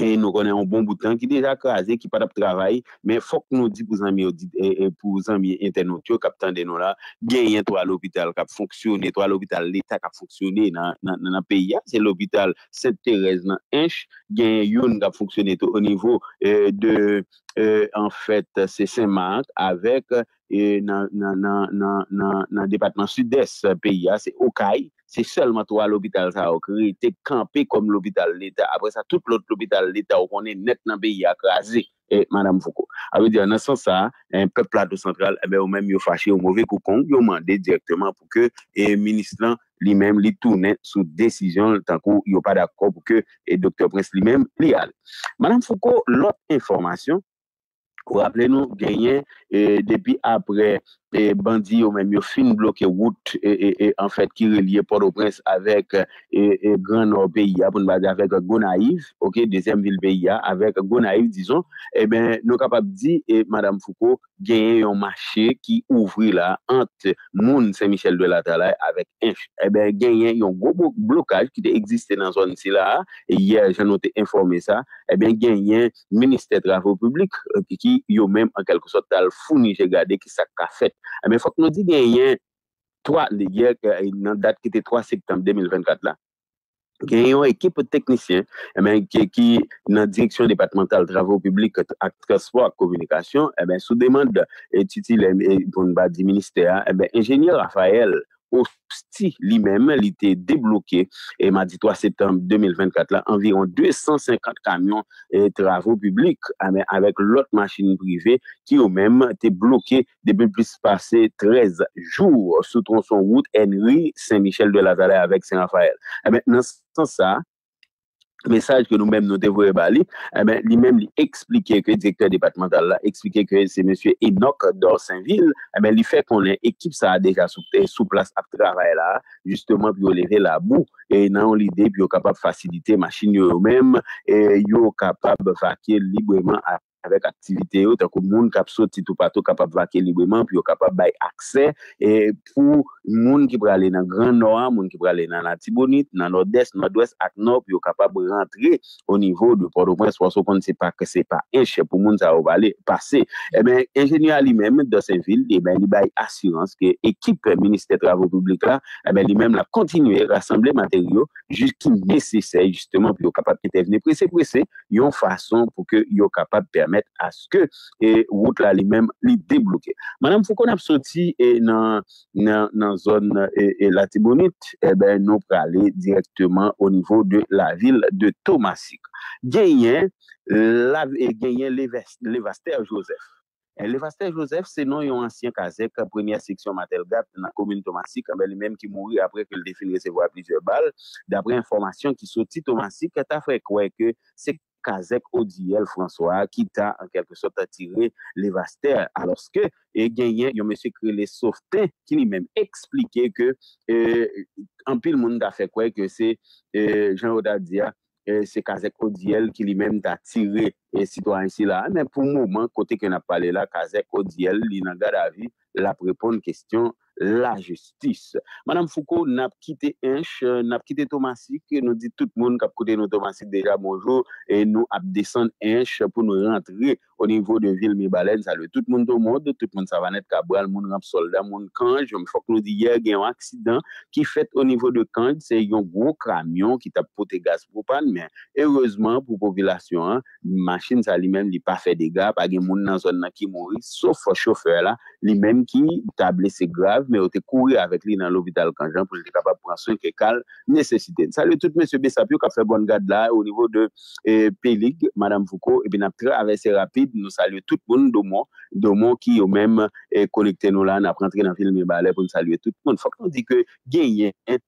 Nou konen an bon boutan ki deja kaze, ki pat ap travay, men fok nou di pou zanmi eh, eh, internotyo kap tan denon la, genyen to alopital kap fonksyone, to alopital l'Etat kap fonksyone nan PIA, se l'opital Sainte-Thérèse nan Enche, genyen yon kap fonksyone to o nivou euh, de, euh, en fèt, se Saint-Marc, avèk nan depatman sud-est PIA, se Okaï. Se selman to a l'hobital sa, o kre ite kampe kom l'hobital l'Etat. Apre sa, tout l'ot l'hobital l'Etat, o konen net nan beyi akrazi. E, madame Foucault, awe di an, nan son sa, pep plado central, ebe eh ou menm yo fache ou mouve koukong, yo mande direktman pou ke e ministran li menm li tounen sou desijon tan ko yo pa d'akor pou ke e doktor pres li menm li al. Madame Foucault, l'ot informasyon, kou rappele nou genye, e depi apre... E bandi yo mèm yo fin bloke wout e, e, en fèt ki reliye Port-au-Prince avèk Gran-Nord beya, pou nou ba di avèk Gonaiv, ok, Dezem Vil beya, avèk Gonaiv dison, e ben nou kapap di Madame Foucault, genyen yon machè ki ouvri la ant moun Saint-Michel de la Talaye avèk enf, e ben genyen yon grobouk blokaj ki te eksiste nan zon si la e ye, jen nou te informe sa, e ben genyen Ministè Travaux Public euh, ki yo mèm an kelkosot tal founi jè gade ki sa ka fèt Eh fok nou di gen yon 3 ligye eh, nan dat ki te 3 sektanm 2024 la gen yon ekip ou teknisyen ki nan direksyon departemental travou publik ak traspo ak komunikasyon, eh sou demande etiti le bon ba di minister en genye Raphael ou sti li men, li te deblouke, e ma di to e, a septem 2024 la, anviron 250 kamyon travou publik amè avèk lot machini privé ki ou men te blouke debèm plis pase 13 jou sou tronson wout Henry Saint-Michel de la Zalè avèk Saint-Raphaël. Amè nan san sa, Mesaj ke nou menm notevou e bali, eh li menm li eksplike ke direkter departemental la, eksplike ke se monsie Enoch dorsen vil, li fe kon le ekip sa deja sou plas ap tra vay la, justeman pou yo leve la bou, nan li de pou yo kapab fasilite machin yo menm, yo kapab fakir libreman ap tra vay la. avèk aktivite yo, ta kou moun kap so titou patou kapap vake libreman, pi yo kapap bay akse, pou moun ki prale nan Gran Noa, moun ki prale nan Atibonit, nan Odès, Nord-Ouest ak Noa, pi yo kapap rentre o nivou de por ou mwen, swaso kon se pa ke se pa enche pou moun sa ou bale pase, e eh men, enjenya li men dosen vil, e eh men, li bay asurans ki ekip pre-ministre travou publika e eh men, li men la kontinue rassemble materyo, jist ki nesesè justement, pi yo kapap etevne presè-presè yon fason pou ke yo kapap perm met aske, e wout la li mèm li deblouke. Manan mfou kon ap soti nan zon e Latibonit, eh nou prale direktman o nivou de la vil de Tomasik. Genyen eh, non, eh le vaste a Joseph. Le vaste a Joseph, se non yon ansyen kazek, a premiye seksyon mater gap nan komine Tomasik, li mèm ki mouri apre ke li defini se vwa pizye bal, d'apre informasyon ki soti Tomasik, ta fwe kwe ke se Kazek Odiel François qui t'a en quelque sorte attiré les vasteurs. Alors que, et eh il y a monsieur Crélé Sauvetin qui lui-même expliquait que, en euh, pile, monde a fait quoi que c'est euh, Jean Odadia euh, c'est Kazek Odiel qui lui-même t'a tiré et eh, citoyen ici là mais pour le moment côté qu'on a parlé là Kazek Odiel il n'a garde à vie la répondre question la justis. Madame Foucault, n ap kite enche, n ap kite Thomasic, nou di tout moun kap kote nou Thomasic deja bonjou, e nou ap desen enche pou nou rentre ou nivou de vil mi balen, tout moun tou moun, tout moun savanet kaboual, moun rap soldat, moun kanj, mou fok nou di yer gen yon aksidan, ki fet ou nivou de kanj, se yon gwo kramyon ki tap pote gaz pou pan men. Ereusement pou popilasyon, machin sa li men li pa fe de gap, agen moun nan zon nan ki moun, sou fwa chofer la, li men ki table se grav, mè o te kouye avèk li nan l'ovital kanjan pou li te kapab praswen ke kal nesesite. N saluye tout mè sè bè sapyo kap fè bon gad la ou nivou de eh, P-Lig, madame Foucault, e bin ap tra avè sè rapide, nou saluye tout moun domon domon ki yo mèm konikte eh, nou la n ap rentre nan filmi balè pou nou saluye tout moun. Fòk nou di ke genye en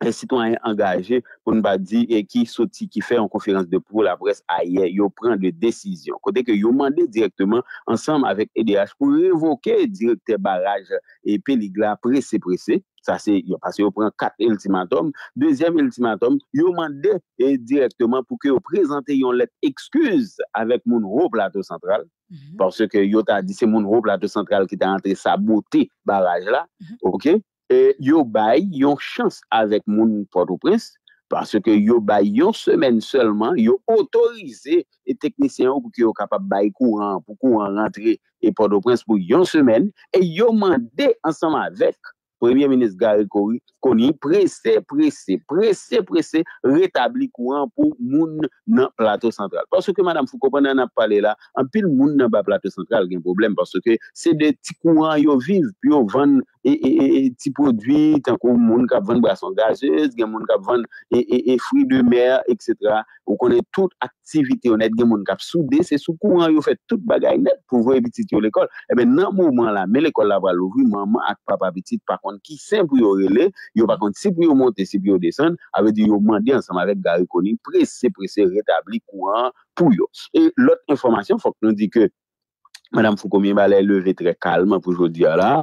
e sitwanyen angaje pou n ba di e ki soti ki fe yon konferans de pou la pres a ye, yo pren de desisyon kote ke yo mande direktman ansam avik EDH pou evoke direkte baraj e peligla presse presse, sa se yo pren kat ultimatom, dezyem ultimatom yo mande direktman pou ke yo prezante yon let ekskuz avik moun ro plato sentral mm-hmm. porsye ke yo ta di se moun ro plato sentral ki ta entre sa bote baraj la, mm-hmm. ok e E yo bay yon chans avek moun Port-au-Prince parce ke yo bay yon semen selman, yo otorize e teknisyen pou ki yo kapab bay kouran pou kouran rentre yon e Port-au-Prince pou yon semen, e yo mande ansanman avek Premier Ministre Gary Coney presse, presse, presse, presse, retabli kouran pou moun nan plateau central. Parce ke madame Foucault, nan ap pale la, an pil moun nan ba plateau central gen problem parce ke se de ti kouran yo vive, pi yo vanne E, e, e, ti prodwi, tenkou moun kap ven brason gajez, gen moun kap ven fri de mer, etc ou konen tout aktivite onet gen moun kap soude, se soukou an yo fet tout bagay net pou vwe bitit yo l'ekol ebe eh nan mouman la, me l'ekol la valour maman ak papa bitit pakon ki sen pou yo rele, yo pakon se pou yo monte, se pou yo desen, ave di yo mandi ansam avet gari koni, prese prese retabli kouan pou yo e lot informasyon fok nou di ke madame Foukoumien balè leve tre kalman pou jo di ala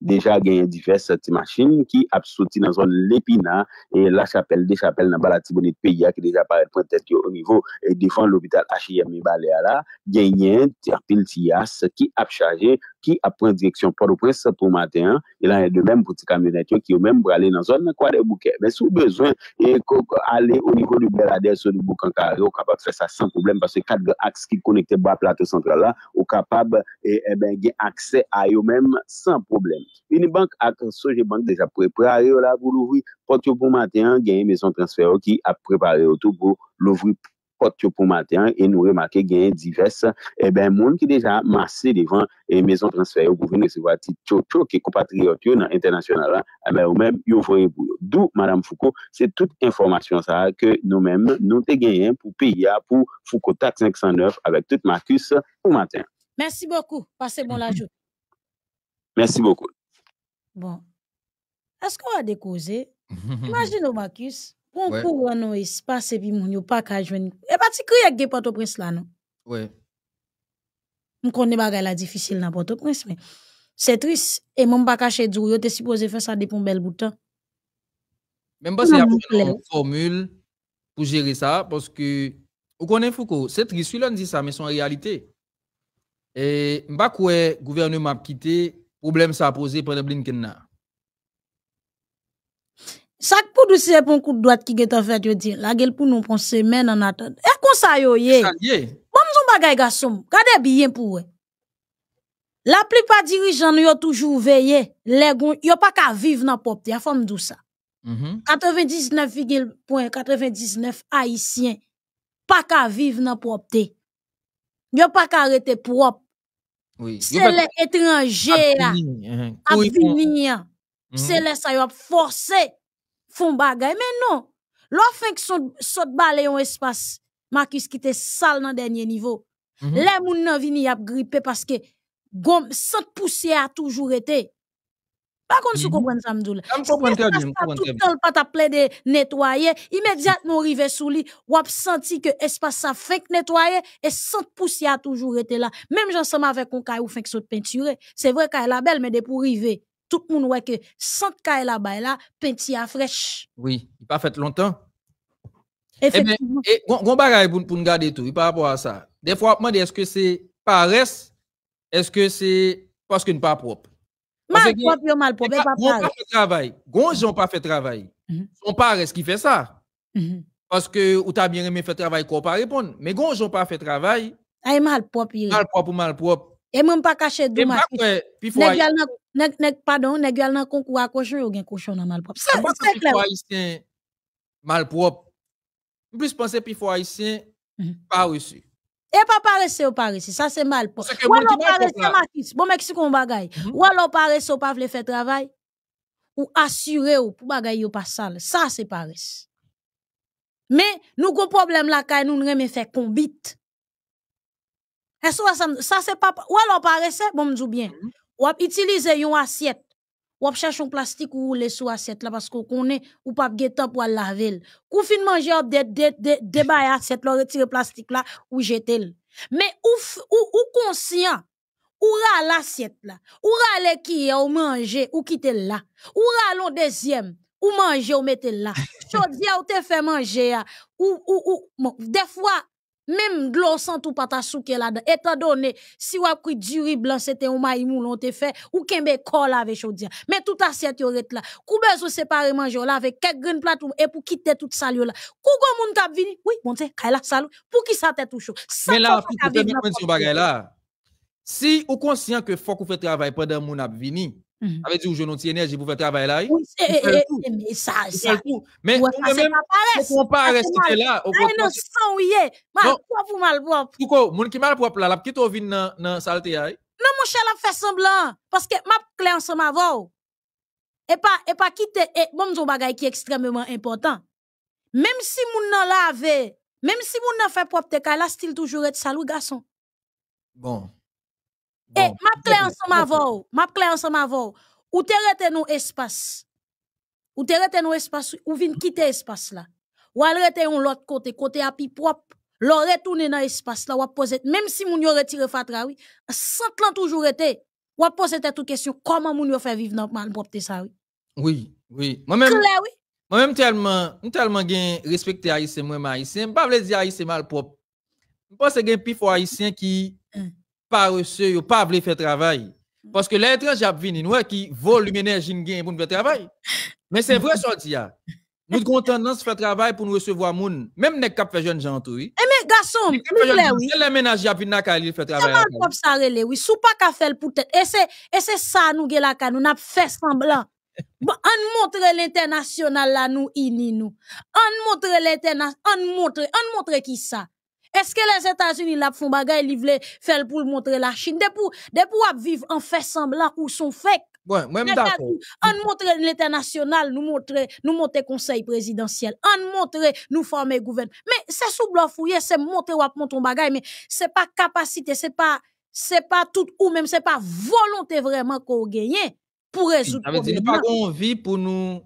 deja genye diverse ti machin ki ap soti nan zon l'epina e la chapel, de chapel nan bala tibouni peya ki deja parel pwente e di fon l'opital HMI Balea la genye terpil tiyas ki ap chaje, ki ap pren direksyon por ou prensa pou maten e lan yon e de menm pwote kamenet yo ki yon menm pou ale nan zon kwa de bouke men sou bezwen e koko ale ou nivou nou beladez ou nou boukankare ou kapab fè sa san poublem parce kat gen aks ki konekte ba plate ou kapab gen aksè a yon menm san pou Un bank ak an soje bank deja prepreare yo la pou louvri pot yo pou maten, genye mezon transfer yo ki ap prepare yo tou pou louvri pot yo pou maten, e nou remake genye divers, e ben moun ki deja masse devan e mezon transfer yo pou vene se vati tchok tchok e kopatriyo tchok nan internasyonala, e eh ben ou men yo vore boulou. Dou, madame Foucault, se tout informasyon sa ke nou men nou te genyen pou PIA pou Foucault Tax 509 avek tout Marcus pou maten. Mersi boku, pase bon la jout. Merci beaucoup. Bon. Est-ce qu'on va décauser *laughs* Imagine, Marcus, on ouais. à dans et puis mon yo pas qu'à joindre. Et eh ben, pas si crier avec Port-au-Prince là, non? Oui. Je connais pas la difficile dans Port-au-Prince, mais c'est triste. Et même pas caché du yo, t'es supposé faire ça depuis un bel bout de temps. Même pas si y a une formule pour gérer ça, parce que, vous connaît Foucault, c'est triste, lui, on dit ça, mais c'est en réalité. Et, je ne sais pas gouvernement quitté Problème ça e a posé pendant Blinken là. Ça pour nous c'est pour coup de droite qui est en fait je dire la gueule pour nous une semaine en attente. Et comme ça yo yé. Bon Il bagay garçon, gardez bien pour eux. La plupart dirigeants ont toujours veillé, les yo pas qu'à vivre dans propre, il faut me ça. 99,99 haïtiens pas qu'à vivre dans propre. Yo pas qu'à arrêter propre Hein, hein. mhm. C'est les étrangers là. Oui. C'est les ça Font bagay. Mais non. L'offre saute balai en yon espace. Marcus qui était sale dans le dernier niveau. Mhm. Les mounes nan vini à grippé parce que sans poussière a toujours été. Par contre, si vous mhm. comprenez ça, Mdoul. Ah, tout le temps, pas ta de nettoyer. Immédiatement, arrivé sous lui, ou senti que espace ça fait que nettoyer et sans poussière toujours été là. Même j'ensemble avec un caillou fait que saute peinture. C'est vrai qu'elle est belle, mais de pour arriver. Tout le monde voit que sans caillou là-bas, là, peinture fraîche. Oui, il pas fait longtemps. Eh ben, Effectivement. Eh bon bagage pour, nous garder tout, par rapport à ça. Des fois, on demande est-ce que c'est paresse, est-ce que c'est parce que n'est pas propre. Mal propre, mal propre, pas Gon pas fait travail. Gon pas fait travail. Mm-hmm. Son ce qui fait ça. Mm-hmm. Parce que ou t'as bien aimé faire travail qu'on pas répondre. Mais gon pas fait travail. Ay mal propre. Mal propre ou mal propre. Et même pas caché de mal. Pardon, nèg dans nan concours à cochon, ou gen cochon nan mal propre. Ça, c'est clair. Haïtien mal propre. En plus penser pifo haïtien mm-hmm. pas reçu. Et pas paresseux ou paresseux, mhm. ça c'est mal. Ou alors paresseux, Matisse. Bon, mais on bagaille. Ou alors paresseux ou pas faire travail? Ou assurer ou pour bagay ou pas sale? Ça c'est paresse. Mais nous avons un problème là, quand nous nous faire combit. bite. ce ça c'est pas. Ou alors paresseux, bon, je dis bien. Mhm. Ou utiliser une assiette ou à un plastique ou les sous assiette là parce qu'on connaît ou pas gè temps pour laver. Kou fin manger de de de assiette là retire plastique là ou jete l. Mais ou ou conscient ou ra l'assiette là. Ou les le ki ou manger ou quitte là. Ou ra l'on deuxième ou manger ou mette là. *laughs* Chaudia ou te fait manger ou ou ou des fois même de l'eau sans tout pas ta là-dedans. Étant donné, si ou a pris du riz blanc, c'était un maïmou, l'on te fait, ou qu'un col avec chaudière. Mais tout assiette yoret là. Kou besoin séparément manger la avec quelques grenes plates, et pour quitter tout ça là. Kou go moun tap vini, oui, bon te, kaila salou, pour qui sa tête ou chaud. Mais là, pour te mettre sur bagay là, si ou conscient que faut qu'on fait travail pendant moun ap vini, Mm-hmm. Avec dire je n'ai pas d'énergie pour faire travail là. Oui, c'est et, et, et, mais ça, ça. Mais ça, ça paraisse. Pourquoi mal propre? Pourquoi? Moun qui mal propre là, la petite ou vine dans saleté Non, mon cher, la fait semblant. Parce que ma clé ensemble avant. Et pas, et pas quitter. Et bon, j'ai un qui est extrêmement important. Même si moun nan lave, même si moun nan fait propre te là, style toujours être salou, garçon. Bon. Et eh, m'a ensemble ensemble avou, m'a clé ensemble avou, ou te rete nou espace, ou te rete nou espace, ou vin kite espace la, ou al rete yon côté côté kote api prop, lor retoune dans espace la, ou pose, même si moun yo retire fatra, oui, sant lan toujours été. ou pose te tout question comment moun yo fait vivre nan mal sa, oui. Oui, oui, Moi oui. Moi même tellement, tellement gain respecté haïtien moi haïtien, pas veut dire haïtien mal propre. Je pense que un pif haïtien qui paresseux, yo pas voulu faire travail. Mm. Parce que l'étranger a venu, nous, qui vole l'énergie pour nous faire travail. Mais c'est vrai, Sortia. Nous avons tendance à faire travail pour nous recevoir moun. Même les cap fait jeunes gens tout. et eh, mais garçon, nous oui. C'est les ménages à venir à fait travail. mal ça relé oui. Sou pas qu'à faire pour tête. Et c'est et c'est ça nous gè la nous n'a fait semblant. Bon, on montre l'international là nous ini nous. On montre l'international, on montre, on montre qui ça. Est-ce que les États-Unis la font faire pour montrer la Chine? des pour, de pour vivre en fait semblant ou sont fake. Bon, même d'accord. En montrer l'international, nous montrer, nous conseil présidentiel. En montrer, nous former gouvernement. Mais c'est sous blanc fouillé, c'est montrer ou apprendre ton bagage, mais c'est pas capacité, c'est pas, c'est pas tout ou même, c'est pas volonté vraiment qu'on gagne pour résoudre le problème. pas qu'on pour nous,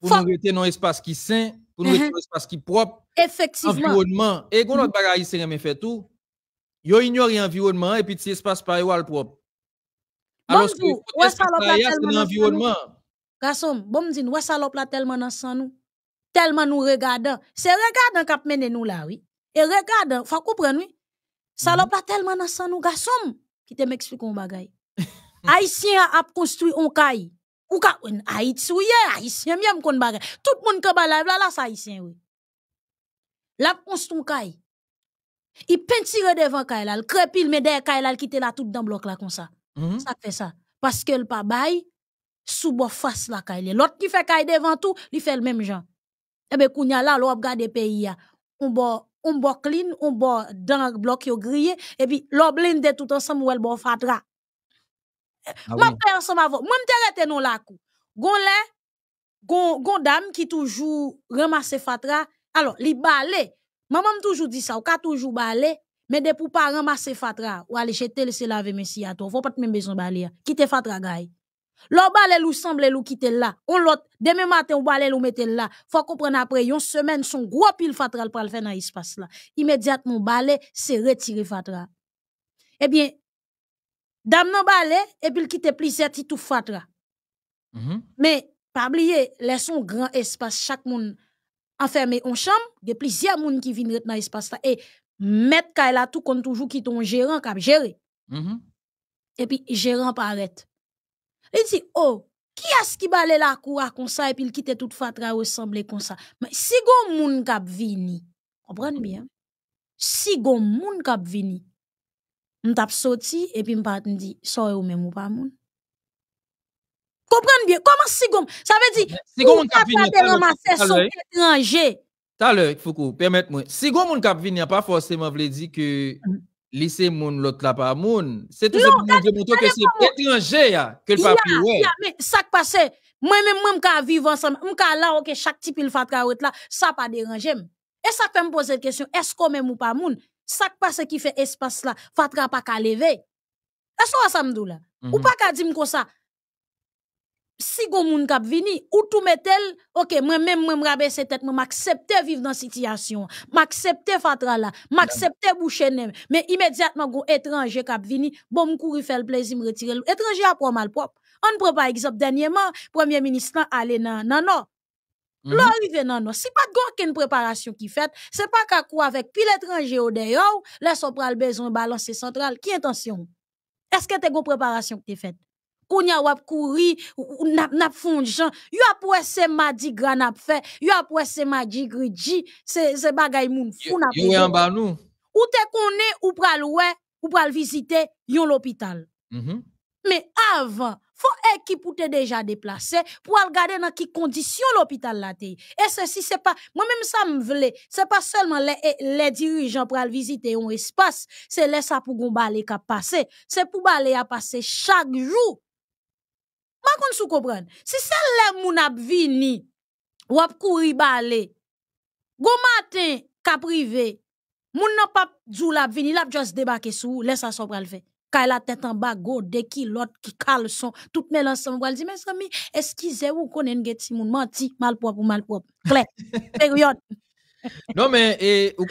pour nous dans qui sain pour nous uh-huh. espace qui propre, Effectivement. environnement. Et quand notre mm-hmm. bagaille, c'est rien fait tout, yo ignore l'environnement et puis petit espace par le propre. Alors que c'est l'environnement. Garçon, bon me dit, ouais salope là tellement dans sans nous, tellement nous regardons. C'est regardant a mené nous là, oui. Et regardant, faut comprendre, oui. Salope mm-hmm. là tellement dans sans nous, garçon, qui te m'explique un bagaille. Haïtien a construit un caille ou ka en Haïti ou yè, Haïtien mien m'kon bagè. Tout moun ke ba la, la la sa oui. La pons Il peintire devant kay la, l'krepil me de kay la, l'kite la tout dans bloc la mm-hmm. ça. sa. Ça fait ça. Parce que l'pa bay, sou bo face la kay le. L'autre qui fait kay devant tout, li fait le même genre. Ebe eh kounya la, l'op gade pays On bo, on boit clean, on boit dans le bloc yo grillé, et puis l'op est tout ensemble ou el bo fatra. Ah ma oui. Mwen person moi Mwen mte non la cou Gon le, gon, gon dame qui toujours fatra. Alors, li balé. Maman toujours dit ça ça, ou ka toujou mais des de pou pa fatra. Ou se laver se lave à toi faut pas te besoin besoin ya. Quitter fatra gay. leur balé lou semble lou quitter là. On lot, demain matin ou balé lou mette là faut comprendre, après une semaine, son pile pile fatra le pral fe espace là là immédiatement bale, se retire fatra. Eh bien, Dame non balé, et puis il quitte quitté tout fatra. Mais, mm-hmm. pas oublier, laisse un grand espace, chaque monde enfermé en chambre, de plusieurs monde qui viennent dans l'espace. Et, mettre quand elle tout comme toujours qui ton gérant qui mm-hmm. oh, a géré. Et puis, gérant par Il dit, oh, qui est-ce qui balé la cour comme ça, et puis le quitte tout fatra ressembler comme ça. Mais, si gon moun kap vini, comprenez bien, si gon kap vini, m tap soti, epi m pati m di, soye ou men mou pa moun. Komprenn byen, koman sigon, sa ve di, m pati m pati an masè, soye etre anje. Talè, Foukou, permèt mwen, sigon moun kap vini, a pa fosè, m avle di ki, lise moun lot la pa moun, se tou se moun vye mouton, ke se etre anje ya, ke l pa pi wè. Ya, ya, sak pase, mè mè mè m ka vivan sa mè, m ka la wè ke chak tipi l fat ka wè la, sa pa deranje m. E sak m posè l kèsy ça passe qui fait espace là, fatra pas qu'à lever. Est-ce me Ou pas qu'à dire ça? Si go moun kap vini, ou tout metel, ok, moi même moi me tête, vivre dans situation, m'accepte fatra là, m'accepte boucher mais immédiatement go étranger kap vini, bon m'kouri faire le plaisir me retirer. L'étranger, a pas mal propre. On ne prend pas exemple dernièrement, premier ministre allé dans nan, Mm tu non rive nan qui si pat préparation qui preparasyon C'est pas tu pa l'étranger ou pil Laisse ou de besoin so pral qui intention? Est-ce que tu te gwo préparation que te faite? Koun wap kouri, ou nap, nap fonjan, yu apwe se madi gran ap y yu pour se madi un se, bagay moun fou bas nous. Ou te connais ou pral wè, ou pral visiter yon l'hôpital. Mm -hmm faut équipe ou t'es déjà déplacer, pour regarder dans qui condition l'hôpital là Et ceci si c'est pas moi même ça me voulait, c'est pas seulement eh, les dirigeants pour aller visiter un espace, c'est là ça pour gon balai c'est pour balai à passer chaque jour. Ma kon sou pas. Si c'est là mon a vini ou a courir balai. Gon matin ka privé. Moun n'a pas djou la vini, la se débarqué sou, laisse ça pour le faire a la tête en bas, gode, qui l'autre, qui son tout mes ensemble. Je dis, mes amis, est-ce qu'ils est ou konnen gen ti moun menti, malpropre ou propre. Claire, *laughs* période. non, mais, et, ou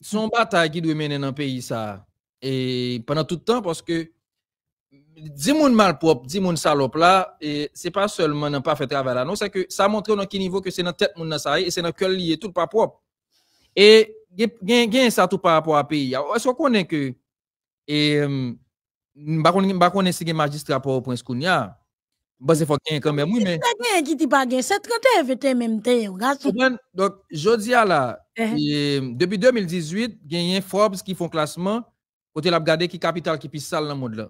son bataille qui doit mener dans le pays, ça, et pendant tout le temps, parce que, di moun malpropre, 10 moun salop là, et c'est pas seulement n'a pas fait travail là, non, c'est que ça montre dans quel niveau que c'est dans la tête moun nan ça, et c'est dans cœur lié, tout pas propre. Et, y a ça tout par rapport à pays. Est-ce qu'on connaît que, et, hum, Mba konen se gen magistra pou prins koun ya. Mba se fok gen kanmen mwen men. Se gen ki ti pa gen, se trante vete menm te yo. Dok, jodi ya la, eh. e, depi 2018, gen yen Forbes ki fon klasman, kote la gade ki kapital ki pi sal nan mod la.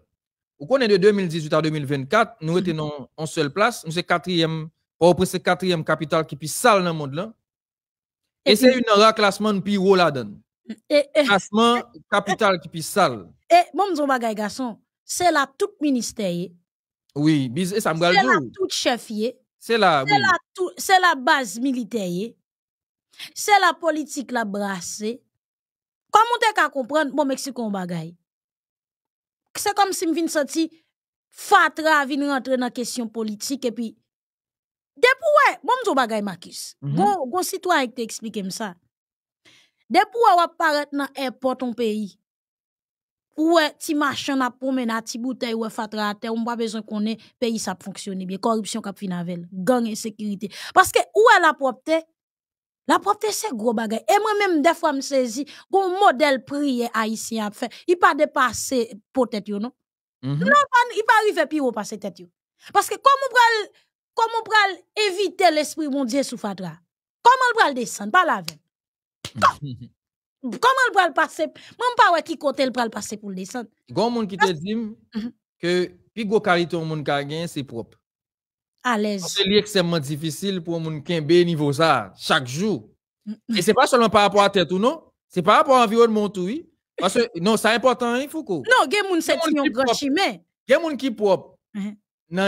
Ou konen de 2018 a 2024, nou ete nan an sel plas, nou se katriyem, ou pre se katriyem kapital ki pi sal nan moun lan. E, e se yon nan ra klasman pi wou la den. E, klasman capital qui pi sale. E, eh, moun zon bagay gason, se la tout ministerye, e, se la tout chefye, se la tout, se la base militeye, se la politik la brase, kwa moun te ka kompren, moun Meksiko moun bagay. Kse kom si m vin soti, fatra vin rentre nan kesyon politik, epi, depou wè, bon, moun zon bagay, Makis, mhm. goun si to a ek te ekspike msa, depou wè wap paret nan epoton peyi, Ouais, ti machin n'a promené, ti bouteille, ou fatra à ou on pas besoin qu'on ait pays ça fonctionner bien. Corruption cap finavel, gang insécurité. Parce que où est la propreté? La propreté, c'est gros bagay. Et moi-même, des fois, me saisis, gon modèle prié haïtien a fait. Il pas dépassé pour tête, non? Mhm. Non, il pas arrivé pire au passé tête, Parce que comment on pral, on pral éviter l'esprit mondial Dieu sous fatra? Comment on pral descendre? Pas la *laughs* veine. Comment le passer Même pas à qui côté le passer pour le descendre. Grand monde qui te dit mhm. que plus gros qualité au monde gagne c'est propre. À l'aise. C'est extrêmement difficile pour monde kembe niveau ça chaque jour. Mm. Et c'est pas seulement par rapport à tête ou non, c'est par rapport à l'environnement tout oui. Parce que non, c'est important hein, faut quoi? *laughs* Non, qui moun c'est un grand chimé. Gen monde qui propre. propres.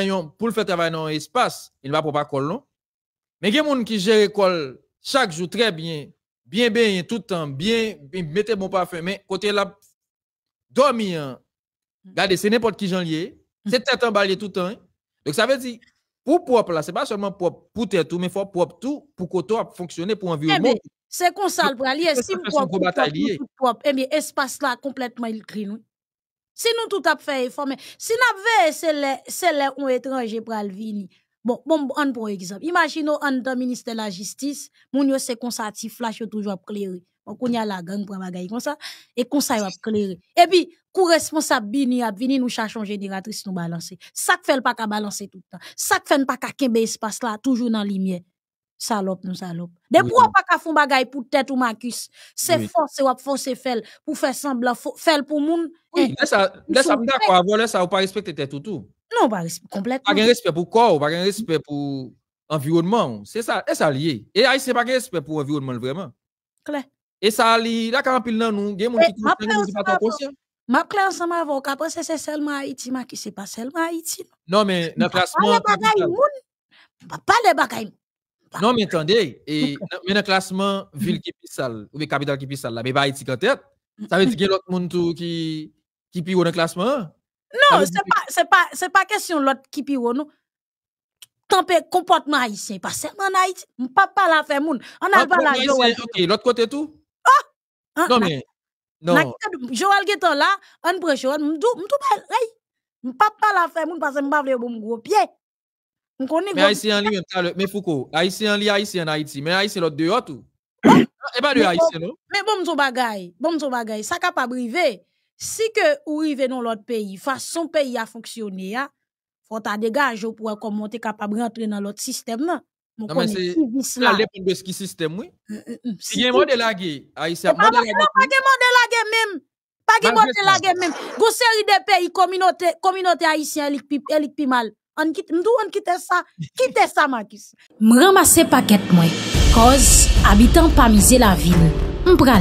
Mhm. pour le faire travailler dans l'espace, espace, il va pour pas coller non. Mais des monde qui gère l'école chaque jour très bien bien bien tout le temps, bien, mettez bon parfum, mais côté là, dormir, hein. mm. regardez, c'est n'importe qui j'en lié, mm. c'est tête en tout le temps. Hein. Donc ça veut dire, pour propre là, c'est pas seulement propre pour tête tout, mais faut propre tout pour que tout fonctionne pour eh environnement. C'est comme ça le pralier, si propre, propre, eh bien, espace là complètement il crie nous. Si nous tout a fait, mais si nous avons c'est les étrangers pour le venir. Bon, bon, on pour exemple. Imaginons, on dans ministère de la justice, moun yo se ti flash yo toujours éclairé. On a la gang pour bagay comme ça, et konsa ça yo Et puis, kou responsable bini a vini nous cherchons génératrice nous balancer. Ça fait pas qu'à balancer tout le temps. Ça fait pas qu'à kembe espace là, toujours dans lumière. Salope, nous salope De pou pas ka font bagay tête ou marcus c'est force ou se force. Pour faire fèl faire faire pour pour moun. Oui, lè sa mda kwa pas respecté sa wap tout. Non, pas complètement. Pas de respect pour corps, pas de respect pour environnement. C'est ça, et ça lié. Et c'est pas de respect pour environnement vraiment. Clair. Et ça lié, là, quand pile dans nous, il y a des gens eh, qui ne pas conscient. Ma clair ensemble avec après c'est seulement Haïti, ma qui c'est pas seulement Haïti. Non mais dans classement pas les bagailles pas les bagailles. Non mais attendez, et *laughs* mais dans classement ville qui plus sale ou capitale qui plus sale mais pas Haïti en tête. Ça veut dire *laughs* qu'il y a l'autre monde tout qui qui pire dans classement. Non, pas, pas, pas question, l'autre qui pire, lot ki pi haïtien, pas seulement en pas pa serman Haitien, mpa pala l'autre moun. a pas la joie. Ok, côté, tout tout. Ah! Hein, non mais, non, Joël Joel getan la, an on tout mdou, mdou bel, rey. pas la fe moun, pase mba vle bon mgwo haïtien Mkoni gwo. Mais haïtien li, mais Foucault, haïtien li, haïtien Haïti. Mais mais haïtien de dehors tout. Et pas de haïtien non. Mais bon bagay, bon mzou bagay, sa ka si que ou rive dans l'autre pays façon pays a fonctionné a hein, faut ta dégager pour comment t'es capable rentrer dans l'autre système hein. non mais c'est la de ce qui système oui euh, euh, euh, si y a mode la guerre ah eh, a mode la guerre pas de la guerre même pas de la guerre même une série de pays communauté communauté haïtienne elle pipe elle pipe mal on quitte nous on quitte ça quitte ça Marcus *laughs* me paquette paquet moi cause habitant pas miser la ville on prend